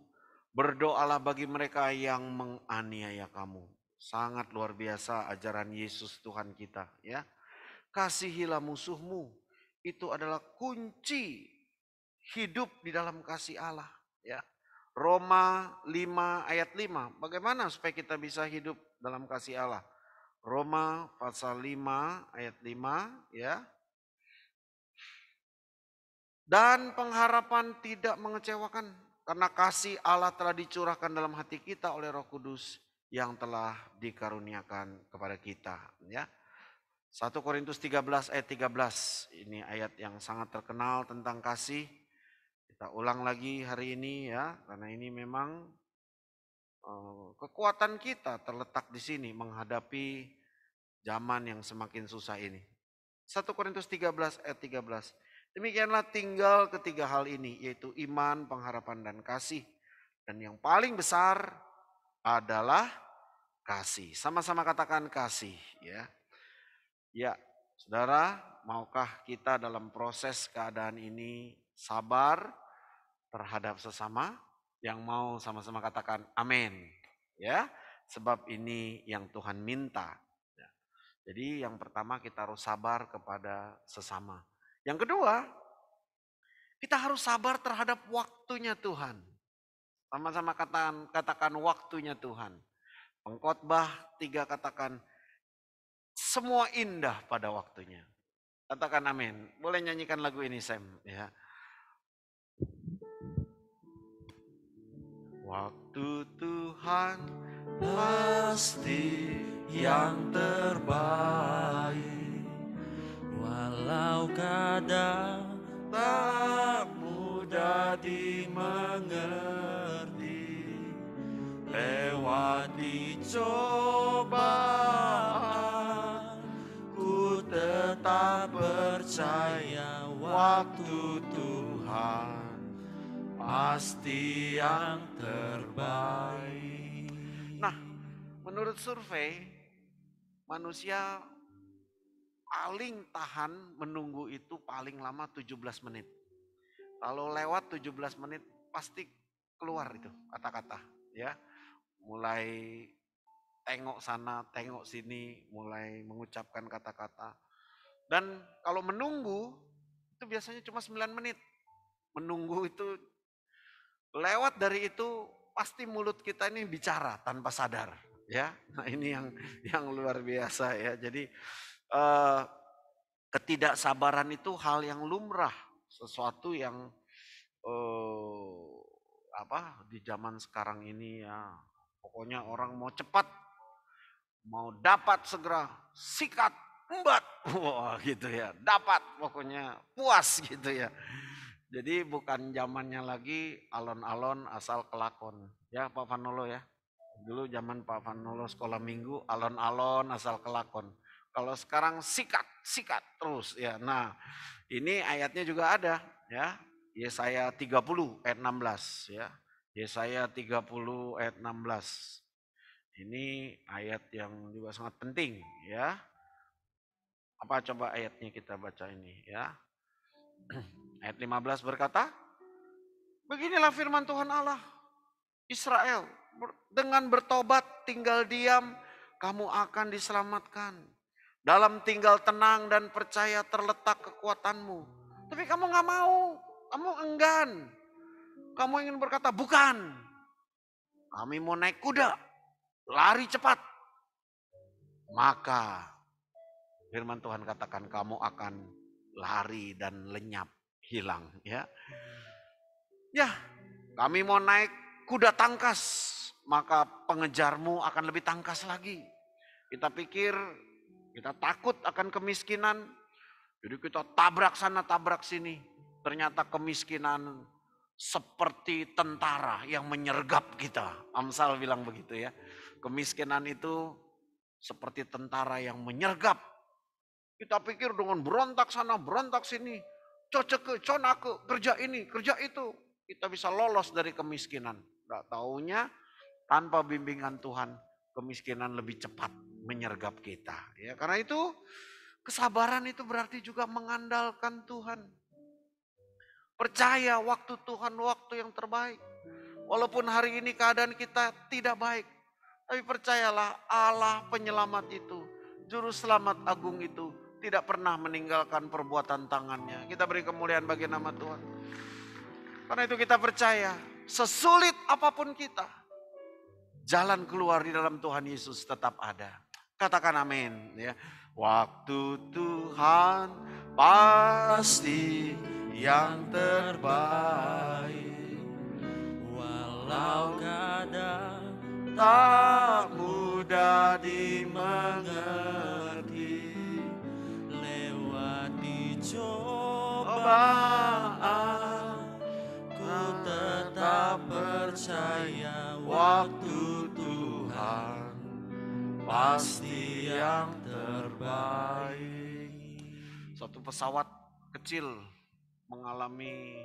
S3: berdoalah bagi mereka yang menganiaya kamu. Sangat luar biasa ajaran Yesus Tuhan kita ya. Kasihilah musuhmu, itu adalah kunci hidup di dalam kasih Allah ya. Roma 5 ayat 5. Bagaimana supaya kita bisa hidup dalam kasih Allah? Roma pasal 5 ayat 5 ya. Dan pengharapan tidak mengecewakan karena kasih Allah telah dicurahkan dalam hati kita oleh Roh Kudus yang telah dikaruniakan kepada kita ya. 1 Korintus 13 ayat 13. Ini ayat yang sangat terkenal tentang kasih kita ulang lagi hari ini ya, karena ini memang eh, kekuatan kita terletak di sini menghadapi zaman yang semakin susah ini. 1 Korintus 13 ayat 13. Demikianlah tinggal ketiga hal ini yaitu iman, pengharapan dan kasih. Dan yang paling besar adalah kasih. Sama-sama katakan kasih ya. Ya, Saudara, maukah kita dalam proses keadaan ini sabar terhadap sesama yang mau sama-sama katakan amin ya sebab ini yang Tuhan minta ya. jadi yang pertama kita harus sabar kepada sesama yang kedua kita harus sabar terhadap waktunya Tuhan sama-sama katakan katakan waktunya Tuhan pengkhotbah tiga katakan semua indah pada waktunya katakan amin boleh nyanyikan lagu ini Sam ya
S2: Waktu Tuhan pasti yang terbaik Walau kadang tak mudah dimengerti Lewat cobaan Ku tetap percaya waktu Tuhan pasti yang terbaik.
S3: Nah, menurut survei, manusia paling tahan menunggu itu paling lama 17 menit. Kalau lewat 17 menit pasti keluar itu kata-kata ya. Mulai tengok sana, tengok sini, mulai mengucapkan kata-kata. Dan kalau menunggu itu biasanya cuma 9 menit. Menunggu itu Lewat dari itu pasti mulut kita ini bicara tanpa sadar, ya. Nah, ini yang yang luar biasa ya. Jadi eh, ketidaksabaran itu hal yang lumrah, sesuatu yang eh, apa di zaman sekarang ini ya. Pokoknya orang mau cepat, mau dapat segera, sikat, embat, (laughs) wah gitu ya. Dapat pokoknya puas gitu ya. Jadi bukan zamannya lagi alon-alon asal kelakon. Ya Pak Vanolo ya. Dulu zaman Pak Vanolo sekolah minggu alon-alon asal kelakon. Kalau sekarang sikat, sikat terus ya. Nah, ini ayatnya juga ada ya. Yesaya 30 ayat 16 ya. Yesaya 30 ayat 16. Ini ayat yang juga sangat penting ya. Apa coba ayatnya kita baca ini ya. (clears throat) Ayat 15 berkata, Beginilah firman Tuhan Allah, Israel, dengan bertobat tinggal diam, kamu akan diselamatkan. Dalam tinggal tenang dan percaya terletak kekuatanmu. Tapi kamu nggak mau, kamu enggan. Kamu ingin berkata, bukan. Kami mau naik kuda, lari cepat. Maka firman Tuhan katakan kamu akan lari dan lenyap hilang ya. Hmm. Ya, kami mau naik kuda tangkas, maka pengejarmu akan lebih tangkas lagi. Kita pikir kita takut akan kemiskinan, jadi kita tabrak sana tabrak sini. Ternyata kemiskinan seperti tentara yang menyergap kita. Amsal bilang begitu ya. Kemiskinan itu seperti tentara yang menyergap. Kita pikir dengan berontak sana, berontak sini, cocok ke, aku, kerja ini, kerja itu. Kita bisa lolos dari kemiskinan. Tidak taunya tanpa bimbingan Tuhan, kemiskinan lebih cepat menyergap kita. Ya, karena itu kesabaran itu berarti juga mengandalkan Tuhan. Percaya waktu Tuhan waktu yang terbaik. Walaupun hari ini keadaan kita tidak baik, tapi percayalah Allah penyelamat itu, juru selamat agung itu tidak pernah meninggalkan perbuatan tangannya. Kita beri kemuliaan bagi nama Tuhan. Karena itu kita percaya, sesulit apapun kita, jalan keluar di dalam Tuhan Yesus tetap ada. Katakan amin ya. Waktu
S2: Tuhan pasti yang terbaik. Walau kadang tak mudah dimengerti Ku tetap percaya waktu Tuhan Pasti yang terbaik
S3: Suatu pesawat kecil mengalami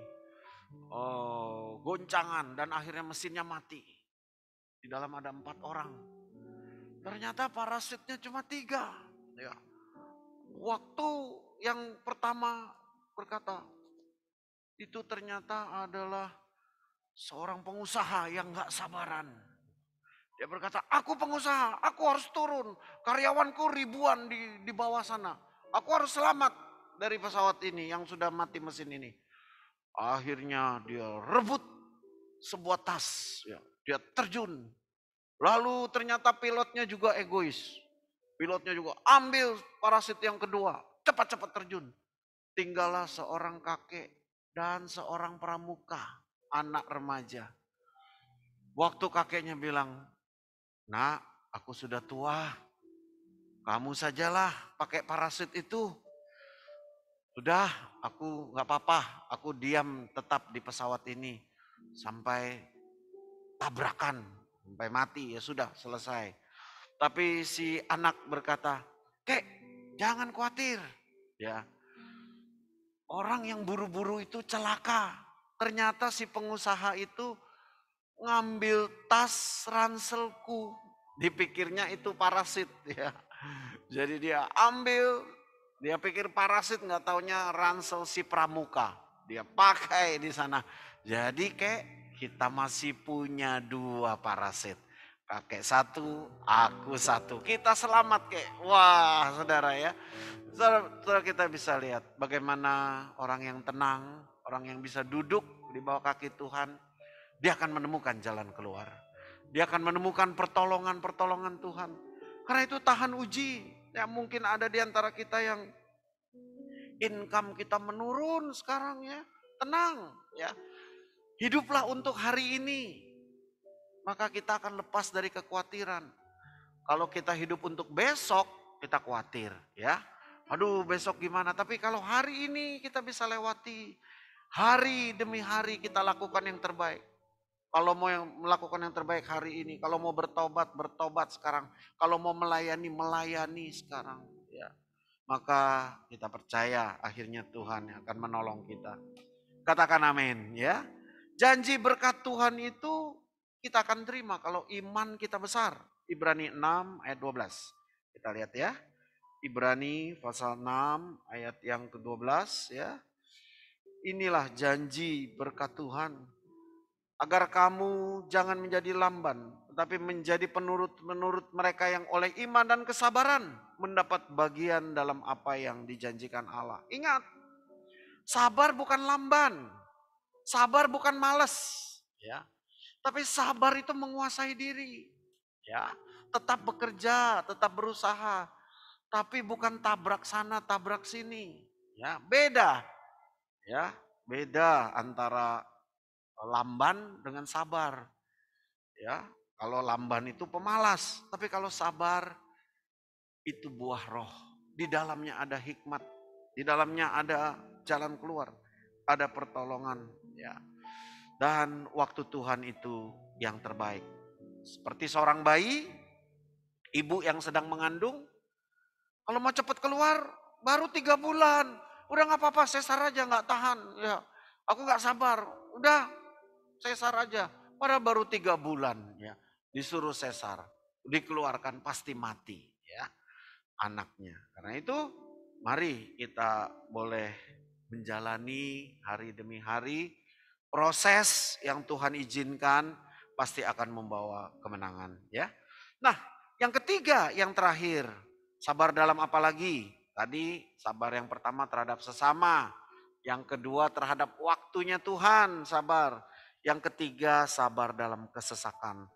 S3: oh, goncangan dan akhirnya mesinnya mati. Di dalam ada empat orang. Ternyata parasitnya cuma tiga. Ya. Waktu yang pertama berkata, itu ternyata adalah seorang pengusaha yang gak sabaran. Dia berkata, aku pengusaha, aku harus turun. Karyawanku ribuan di, di bawah sana. Aku harus selamat dari pesawat ini yang sudah mati mesin ini. Akhirnya dia rebut sebuah tas. Ya, dia terjun. Lalu ternyata pilotnya juga egois. Pilotnya juga ambil parasit yang kedua cepat-cepat terjun. Tinggallah seorang kakek dan seorang pramuka, anak remaja. Waktu kakeknya bilang, nak aku sudah tua, kamu sajalah pakai parasit itu. Sudah, aku gak apa-apa, aku diam tetap di pesawat ini sampai tabrakan, sampai mati ya sudah selesai. Tapi si anak berkata, kek Jangan khawatir, ya. Orang yang buru-buru itu celaka. Ternyata si pengusaha itu ngambil tas ranselku. Dipikirnya itu parasit, ya. Jadi dia ambil, dia pikir parasit nggak taunya ransel si pramuka. Dia pakai di sana. Jadi kayak kita masih punya dua parasit. Kakek satu, aku satu. Kita selamat kek. Wah saudara ya. Saudara, kita bisa lihat bagaimana orang yang tenang, orang yang bisa duduk di bawah kaki Tuhan. Dia akan menemukan jalan keluar. Dia akan menemukan pertolongan-pertolongan Tuhan. Karena itu tahan uji. Ya mungkin ada di antara kita yang income kita menurun sekarang ya. Tenang ya. Hiduplah untuk hari ini maka kita akan lepas dari kekhawatiran. Kalau kita hidup untuk besok, kita khawatir ya. Aduh, besok gimana? Tapi kalau hari ini kita bisa lewati hari demi hari kita lakukan yang terbaik. Kalau mau yang melakukan yang terbaik hari ini, kalau mau bertobat, bertobat sekarang. Kalau mau melayani, melayani sekarang, ya. Maka kita percaya akhirnya Tuhan akan menolong kita. Katakan amin, ya. Janji berkat Tuhan itu kita akan terima kalau iman kita besar. Ibrani 6 ayat 12. Kita lihat ya. Ibrani pasal 6 ayat yang ke-12 ya. Inilah janji berkat Tuhan agar kamu jangan menjadi lamban tetapi menjadi penurut-menurut mereka yang oleh iman dan kesabaran mendapat bagian dalam apa yang dijanjikan Allah. Ingat, sabar bukan lamban. Sabar bukan males. ya. Tapi sabar itu menguasai diri. Ya, tetap bekerja, tetap berusaha, tapi bukan tabrak sana, tabrak sini. Ya, beda. Ya, beda antara lamban dengan sabar. Ya, kalau lamban itu pemalas, tapi kalau sabar itu buah roh. Di dalamnya ada hikmat, di dalamnya ada jalan keluar, ada pertolongan, ya dan waktu Tuhan itu yang terbaik. Seperti seorang bayi, ibu yang sedang mengandung, kalau mau cepat keluar, baru tiga bulan. Udah nggak apa-apa, sesar aja nggak tahan. Ya, aku nggak sabar. Udah, sesar aja. pada baru tiga bulan ya, disuruh sesar, dikeluarkan pasti mati ya anaknya. Karena itu, mari kita boleh menjalani hari demi hari proses yang Tuhan izinkan pasti akan membawa kemenangan ya. Nah, yang ketiga, yang terakhir, sabar dalam apa lagi? Tadi sabar yang pertama terhadap sesama, yang kedua terhadap waktunya Tuhan, sabar. Yang ketiga sabar dalam kesesakan.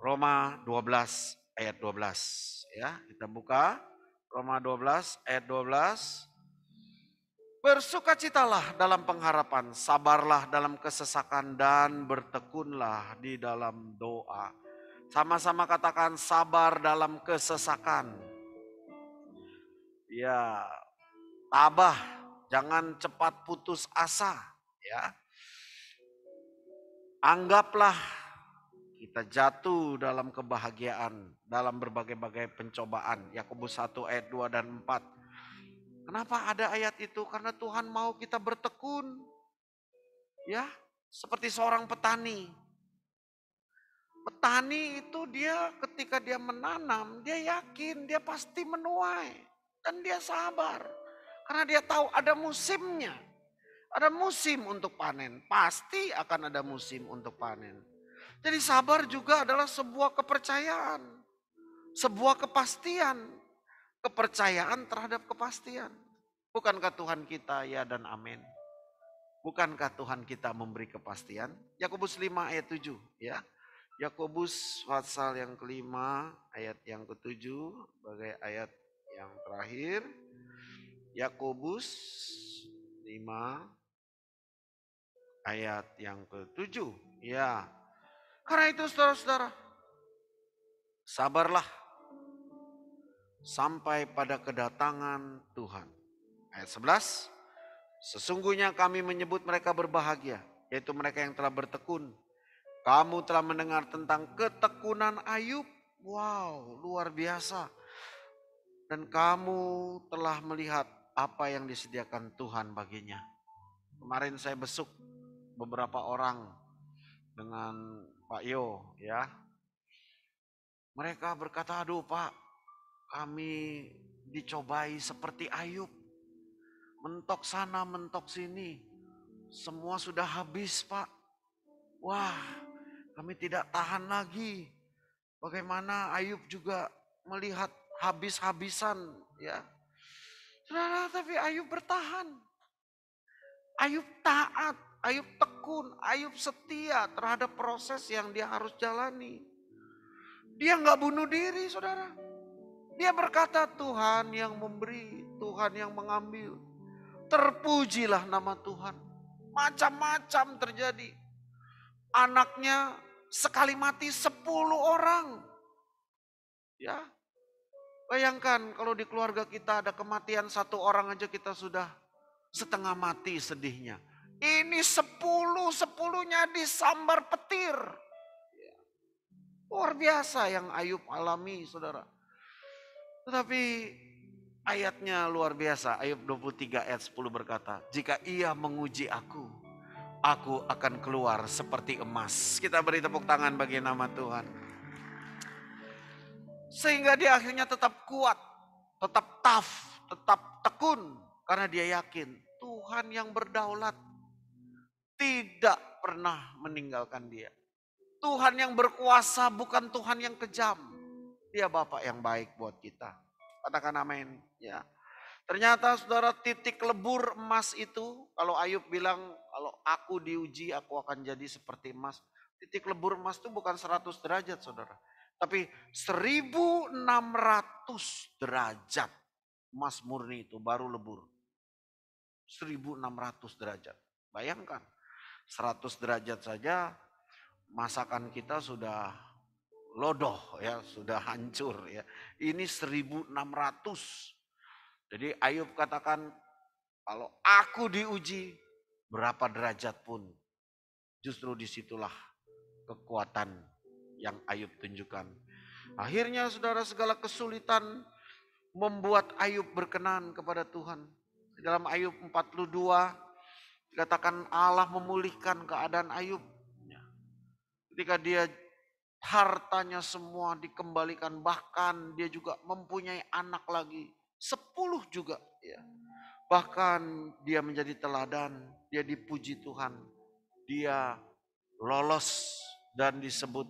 S3: Roma 12 ayat 12 ya. Kita buka Roma 12 ayat 12. Bersukacitalah dalam pengharapan, sabarlah dalam kesesakan dan bertekunlah di dalam doa. Sama-sama katakan sabar dalam kesesakan. Ya, tabah, jangan cepat putus asa, ya. Anggaplah kita jatuh dalam kebahagiaan, dalam berbagai-bagai pencobaan. Yakobus 1 ayat 2 dan 4 Kenapa ada ayat itu? Karena Tuhan mau kita bertekun. Ya, seperti seorang petani. Petani itu dia ketika dia menanam, dia yakin dia pasti menuai dan dia sabar. Karena dia tahu ada musimnya. Ada musim untuk panen, pasti akan ada musim untuk panen. Jadi sabar juga adalah sebuah kepercayaan, sebuah kepastian kepercayaan terhadap kepastian. Bukankah Tuhan kita ya dan amin? Bukankah Tuhan kita memberi kepastian? Yakobus 5 ayat 7 ya. Yakobus pasal yang kelima ayat yang ketujuh sebagai ayat yang terakhir. Yakobus 5 ayat yang ketujuh. Ya. Karena itu saudara-saudara, sabarlah sampai pada kedatangan Tuhan. Ayat 11, sesungguhnya kami menyebut mereka berbahagia, yaitu mereka yang telah bertekun. Kamu telah mendengar tentang ketekunan Ayub. Wow, luar biasa. Dan kamu telah melihat apa yang disediakan Tuhan baginya. Kemarin saya besuk beberapa orang dengan Pak Yo ya. Mereka berkata, aduh Pak, kami dicobai seperti Ayub. Mentok sana, mentok sini. Semua sudah habis, Pak. Wah, kami tidak tahan lagi. Bagaimana Ayub juga melihat habis-habisan, ya. Saudara, tapi Ayub bertahan. Ayub taat, Ayub tekun, Ayub setia terhadap proses yang dia harus jalani. Dia nggak bunuh diri, saudara. Dia berkata, "Tuhan yang memberi, Tuhan yang mengambil. Terpujilah nama Tuhan." Macam-macam terjadi. Anaknya sekali mati sepuluh orang. Ya. Bayangkan kalau di keluarga kita ada kematian satu orang aja kita sudah setengah mati sedihnya. Ini sepuluh, sepuluhnya disambar petir. Ya. Luar biasa yang Ayub alami saudara. Tetapi ayatnya luar biasa. Ayat 23 ayat 10 berkata, "Jika ia menguji aku, aku akan keluar seperti emas." Kita beri tepuk tangan bagi nama Tuhan. Sehingga dia akhirnya tetap kuat, tetap tough, tetap tekun karena dia yakin Tuhan yang berdaulat tidak pernah meninggalkan dia. Tuhan yang berkuasa bukan Tuhan yang kejam. Dia Bapak yang baik buat kita. Katakan amin. Ya. Ternyata saudara titik lebur emas itu, kalau Ayub bilang, kalau aku diuji aku akan jadi seperti emas. Titik lebur emas itu bukan 100 derajat saudara. Tapi 1600 derajat emas murni itu baru lebur. 1600 derajat. Bayangkan, 100 derajat saja masakan kita sudah lodoh ya sudah hancur ya. Ini 1600. Jadi Ayub katakan kalau aku diuji berapa derajat pun justru disitulah kekuatan yang Ayub tunjukkan. Akhirnya saudara segala kesulitan membuat Ayub berkenan kepada Tuhan. Dalam Ayub 42 dikatakan Allah memulihkan keadaan Ayub. Ketika dia hartanya semua dikembalikan bahkan dia juga mempunyai anak lagi sepuluh juga ya bahkan dia menjadi teladan dia dipuji Tuhan dia lolos dan disebut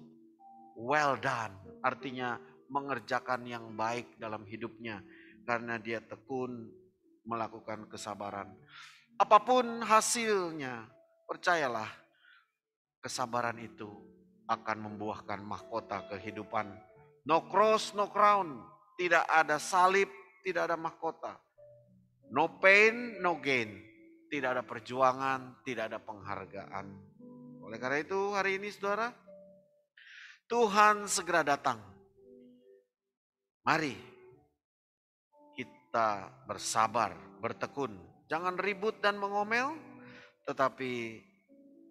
S3: well done artinya mengerjakan yang baik dalam hidupnya karena dia tekun melakukan kesabaran apapun hasilnya percayalah kesabaran itu akan membuahkan mahkota kehidupan. No cross, no crown. Tidak ada salib, tidak ada mahkota. No pain, no gain. Tidak ada perjuangan, tidak ada penghargaan. Oleh karena itu hari ini saudara, Tuhan segera datang. Mari kita bersabar, bertekun. Jangan ribut dan mengomel, tetapi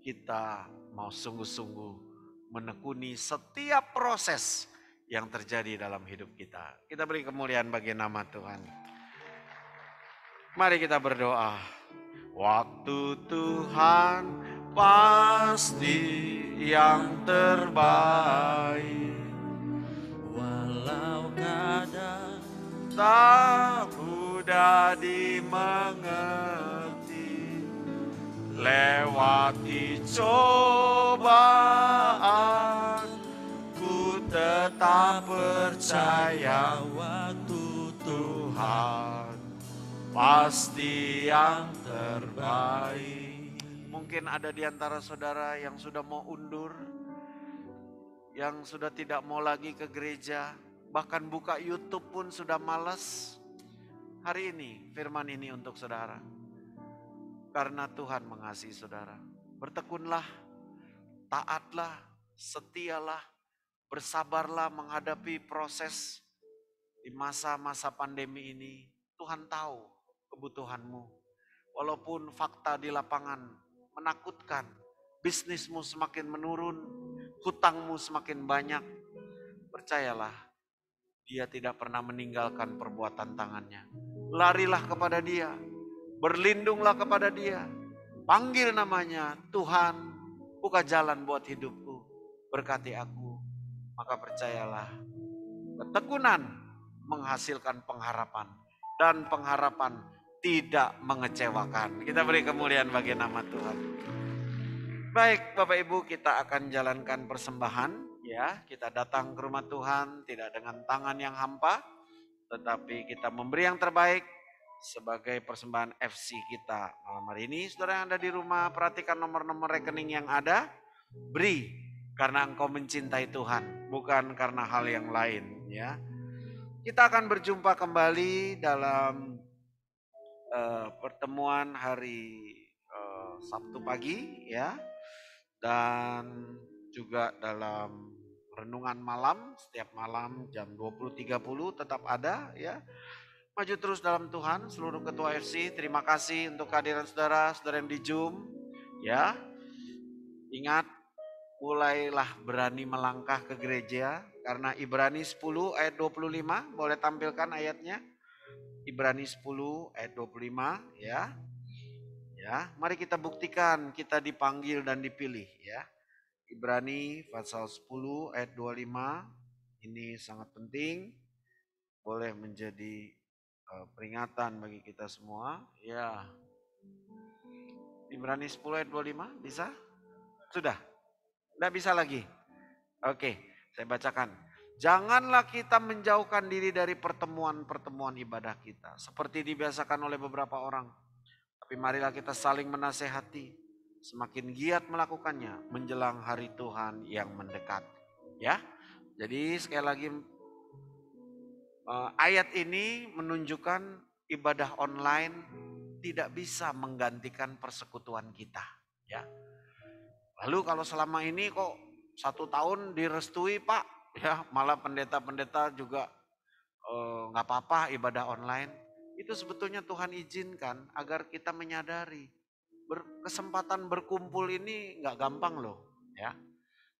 S3: kita mau sungguh-sungguh menekuni setiap proses yang terjadi dalam hidup kita. Kita beri kemuliaan bagi nama Tuhan. Mari kita berdoa. Waktu Tuhan pasti
S2: yang terbaik. Walau kadang tak mudah dimengerti. Lewati coba Tak percaya waktu Tuhan pasti yang terbaik.
S3: Mungkin ada di antara saudara yang sudah mau undur, yang sudah tidak mau lagi ke gereja, bahkan buka YouTube pun sudah malas. Hari ini firman ini untuk saudara. Karena Tuhan mengasihi saudara. Bertekunlah, taatlah, setialah, Bersabarlah menghadapi proses di masa-masa pandemi ini. Tuhan tahu kebutuhanmu. Walaupun fakta di lapangan menakutkan, bisnismu semakin menurun, hutangmu semakin banyak, percayalah dia tidak pernah meninggalkan perbuatan tangannya. Larilah kepada dia, berlindunglah kepada dia, panggil namanya Tuhan, buka jalan buat hidupku, berkati aku maka percayalah ketekunan menghasilkan pengharapan dan pengharapan tidak mengecewakan. Kita beri kemuliaan bagi nama Tuhan. Baik, Bapak Ibu, kita akan jalankan persembahan ya. Kita datang ke rumah Tuhan tidak dengan tangan yang hampa, tetapi kita memberi yang terbaik sebagai persembahan FC kita malam hari ini. Saudara yang ada di rumah, perhatikan nomor-nomor rekening yang ada. Beri karena engkau mencintai Tuhan, bukan karena hal yang lain ya. Kita akan berjumpa kembali dalam uh, pertemuan hari uh, Sabtu pagi ya dan juga dalam renungan malam setiap malam jam 20.30 tetap ada ya. Maju terus dalam Tuhan seluruh ketua FC. Terima kasih untuk kehadiran saudara, saudara yang di Zoom ya. Ingat mulailah berani melangkah ke gereja karena Ibrani 10 ayat 25 boleh tampilkan ayatnya Ibrani 10 ayat 25 ya ya mari kita buktikan kita dipanggil dan dipilih ya Ibrani pasal 10 ayat 25 ini sangat penting boleh menjadi eh, peringatan bagi kita semua ya Ibrani 10 ayat 25 bisa sudah tidak bisa lagi. Oke, saya bacakan. Janganlah kita menjauhkan diri dari pertemuan-pertemuan ibadah kita. Seperti dibiasakan oleh beberapa orang. Tapi marilah kita saling menasehati. Semakin giat melakukannya menjelang hari Tuhan yang mendekat. Ya, jadi sekali lagi eh, ayat ini menunjukkan ibadah online tidak bisa menggantikan persekutuan kita. Ya, Lalu kalau selama ini kok satu tahun direstui pak, (laughs) ya malah pendeta-pendeta juga eh, nggak eh, apa-apa ibadah online. Itu sebetulnya Tuhan izinkan agar kita menyadari ber, kesempatan berkumpul ini nggak gampang loh, ya.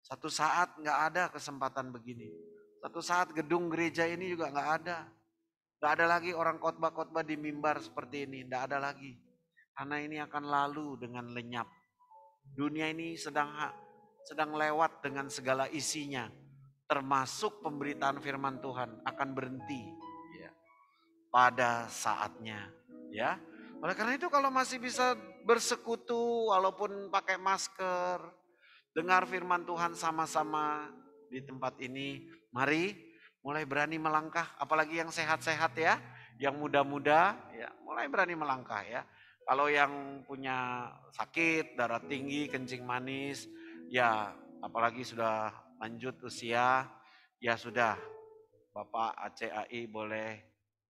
S3: Satu saat nggak ada kesempatan begini. Satu saat gedung gereja ini juga nggak ada. Nggak ada lagi orang khotbah-khotbah di mimbar seperti ini. Nggak ada lagi. Karena ini akan lalu dengan lenyap Dunia ini sedang sedang lewat dengan segala isinya, termasuk pemberitaan firman Tuhan akan berhenti ya, pada saatnya. Ya, oleh karena itu kalau masih bisa bersekutu walaupun pakai masker, dengar firman Tuhan sama-sama di tempat ini, mari mulai berani melangkah, apalagi yang sehat-sehat ya, yang muda-muda ya, mulai berani melangkah ya. Kalau yang punya sakit, darah tinggi, kencing manis, ya apalagi sudah lanjut usia, ya sudah Bapak ACAI boleh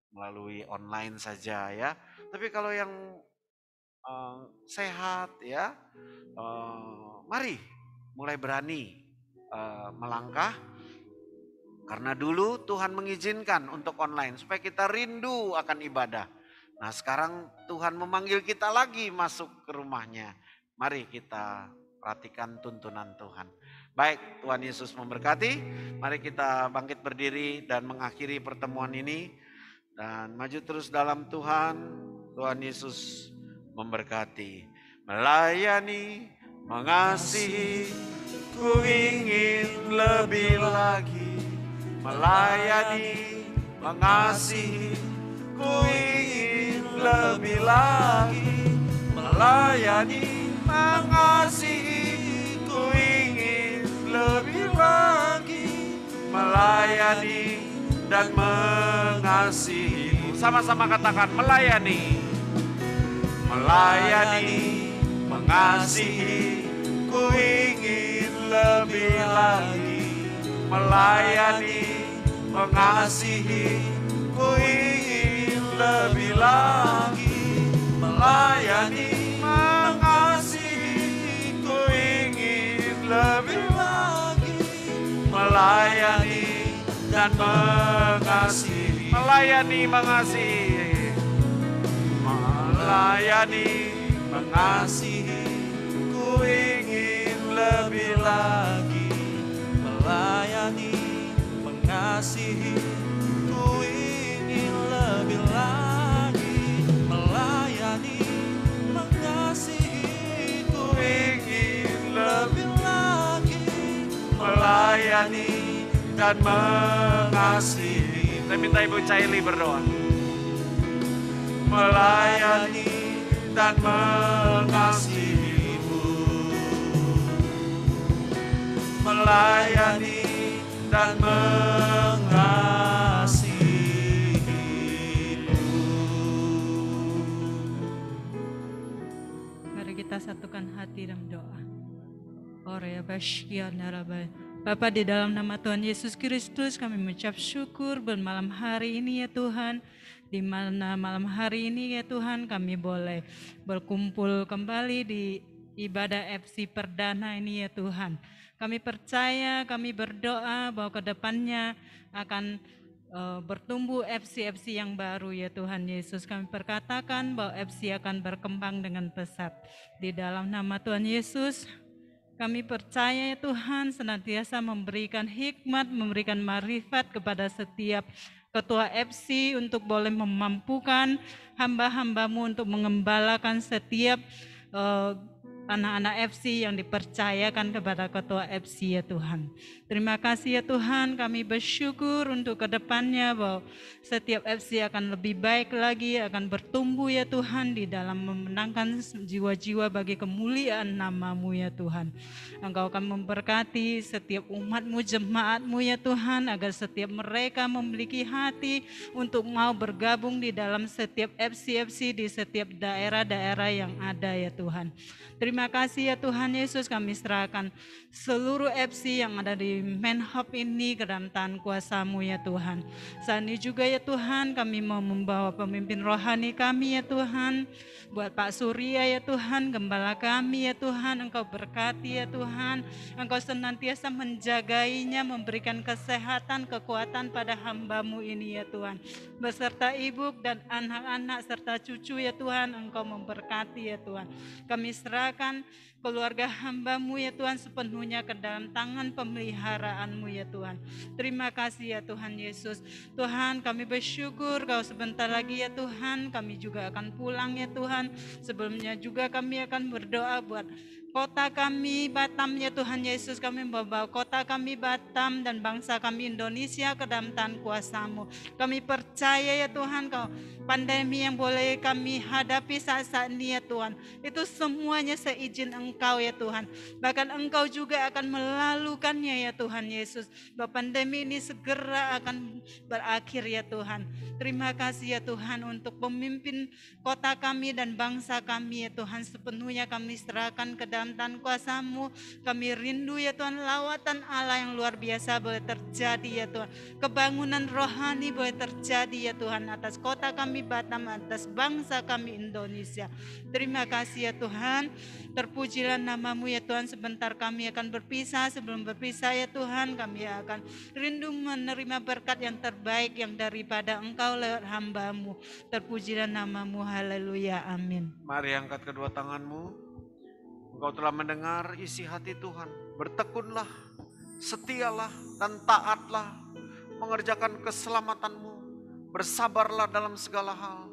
S3: melalui online saja ya. Tapi kalau yang uh, sehat ya, uh, mari mulai berani uh, melangkah karena dulu Tuhan mengizinkan untuk online supaya kita rindu akan ibadah. Nah sekarang Tuhan memanggil kita lagi masuk ke rumahnya. Mari kita perhatikan tuntunan Tuhan. Baik, Tuhan Yesus memberkati. Mari kita bangkit berdiri dan mengakhiri pertemuan ini. Dan maju terus dalam Tuhan. Tuhan Yesus memberkati. Melayani, mengasihi,
S2: ku ingin lebih lagi. Melayani, mengasihi, ku ingin lebih lagi melayani mengasihi ku ingin lebih lagi melayani
S3: dan mengasihi sama-sama katakan melayani
S2: melayani mengasihi ku ingin lebih lagi melayani mengasihi ku ingin lebih lagi melayani mengasihi ku ingin lebih lagi melayani dan mengasihi melayani mengasihi melayani mengasihi ku ingin lebih lagi melayani mengasihi melayani dan mengasihi. Saya minta Ibu Caili berdoa. Melayani dan mengasihimu. Melayani dan mengasihi.
S5: satukan hati dalam doa. Ya, Bapa di dalam nama Tuhan Yesus Kristus kami mengucap syukur bermalam hari ini ya Tuhan di mana malam hari ini ya Tuhan kami boleh berkumpul kembali di ibadah FC perdana ini ya Tuhan. Kami percaya, kami berdoa bahwa kedepannya akan Eh, bertumbuh FC-FC yang baru ya Tuhan Yesus. Kami perkatakan bahwa FC akan berkembang dengan pesat. Di dalam nama Tuhan Yesus, kami percaya ya Tuhan senantiasa memberikan hikmat, memberikan marifat kepada setiap ketua FC untuk boleh memampukan hamba-hambamu untuk mengembalakan setiap uh, anak-anak FC yang dipercayakan kepada ketua FC ya Tuhan. Terima kasih ya Tuhan, kami bersyukur untuk kedepannya bahwa setiap FC akan lebih baik lagi, akan bertumbuh ya Tuhan di dalam memenangkan jiwa-jiwa bagi kemuliaan namamu ya Tuhan. Engkau akan memberkati setiap umatmu, jemaatmu ya Tuhan, agar setiap mereka memiliki hati untuk mau bergabung di dalam setiap FC-FC di setiap daerah-daerah yang ada ya Tuhan. Terima Terima kasih ya Tuhan Yesus kami serahkan seluruh FC yang ada di Menhop ini ke dalam tangan kuasamu ya Tuhan. Saat ini juga ya Tuhan kami mau membawa pemimpin rohani kami ya Tuhan. Buat Pak Surya ya Tuhan, gembala kami ya Tuhan. Engkau berkati ya Tuhan. Engkau senantiasa menjagainya, memberikan kesehatan, kekuatan pada hambamu ini ya Tuhan. Beserta ibu dan anak-anak serta cucu ya Tuhan. Engkau memberkati ya Tuhan. Kami serahkan Japan keluarga hambamu ya Tuhan sepenuhnya ke dalam tangan pemeliharaanmu ya Tuhan. Terima kasih ya Tuhan Yesus. Tuhan kami bersyukur kau sebentar lagi ya Tuhan kami juga akan pulang ya Tuhan. Sebelumnya juga kami akan berdoa buat kota kami Batam ya Tuhan Yesus kami membawa kota kami Batam dan bangsa kami Indonesia ke dalam tangan kuasamu kami percaya ya Tuhan kau pandemi yang boleh kami hadapi saat-saat ini ya Tuhan itu semuanya seizin engkau Engkau ya Tuhan. Bahkan Engkau juga akan melalukannya ya Tuhan Yesus. Bahwa pandemi ini segera akan berakhir ya Tuhan. Terima kasih ya Tuhan untuk pemimpin kota kami dan bangsa kami ya Tuhan. Sepenuhnya kami serahkan ke dalam tan kuasamu. Kami rindu ya Tuhan lawatan Allah yang luar biasa boleh terjadi ya Tuhan. Kebangunan rohani boleh terjadi ya Tuhan atas kota kami Batam, atas bangsa kami Indonesia. Terima kasih ya Tuhan. Terpuji terpujilah namamu ya Tuhan sebentar kami akan berpisah sebelum berpisah ya Tuhan kami akan rindu menerima berkat yang terbaik yang daripada engkau lewat hambamu terpujilah namamu haleluya amin
S3: mari angkat kedua tanganmu engkau telah mendengar isi hati Tuhan bertekunlah setialah dan taatlah mengerjakan keselamatanmu bersabarlah dalam segala hal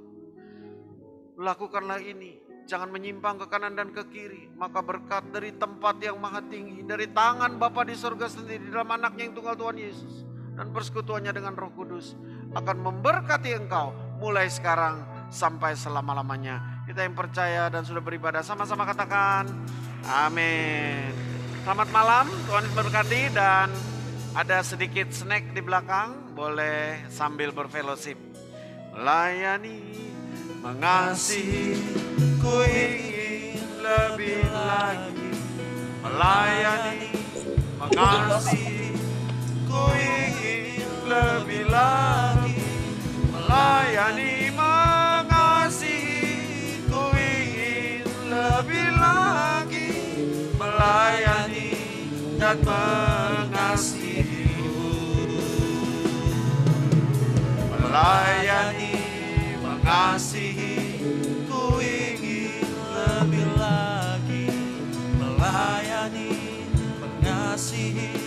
S3: lakukanlah ini Jangan menyimpang ke kanan dan ke kiri. Maka berkat dari tempat yang maha tinggi. Dari tangan Bapa di surga sendiri. Dalam anaknya yang tunggal Tuhan Yesus. Dan persekutuannya dengan roh kudus. Akan memberkati engkau. Mulai sekarang sampai selama-lamanya. Kita yang percaya dan sudah beribadah. Sama-sama katakan. Amin. Selamat malam. Tuhan memberkati Dan ada sedikit snack di belakang. Boleh sambil berfellowship. Melayani mengasihi
S2: ku ingin lebih lagi melayani mengasihi ku ingin lebih lagi melayani mengasihi ku ingin lebih lagi melayani dan mengasihi melayani mengasihi ku ingin lebih lagi melayani mengasihi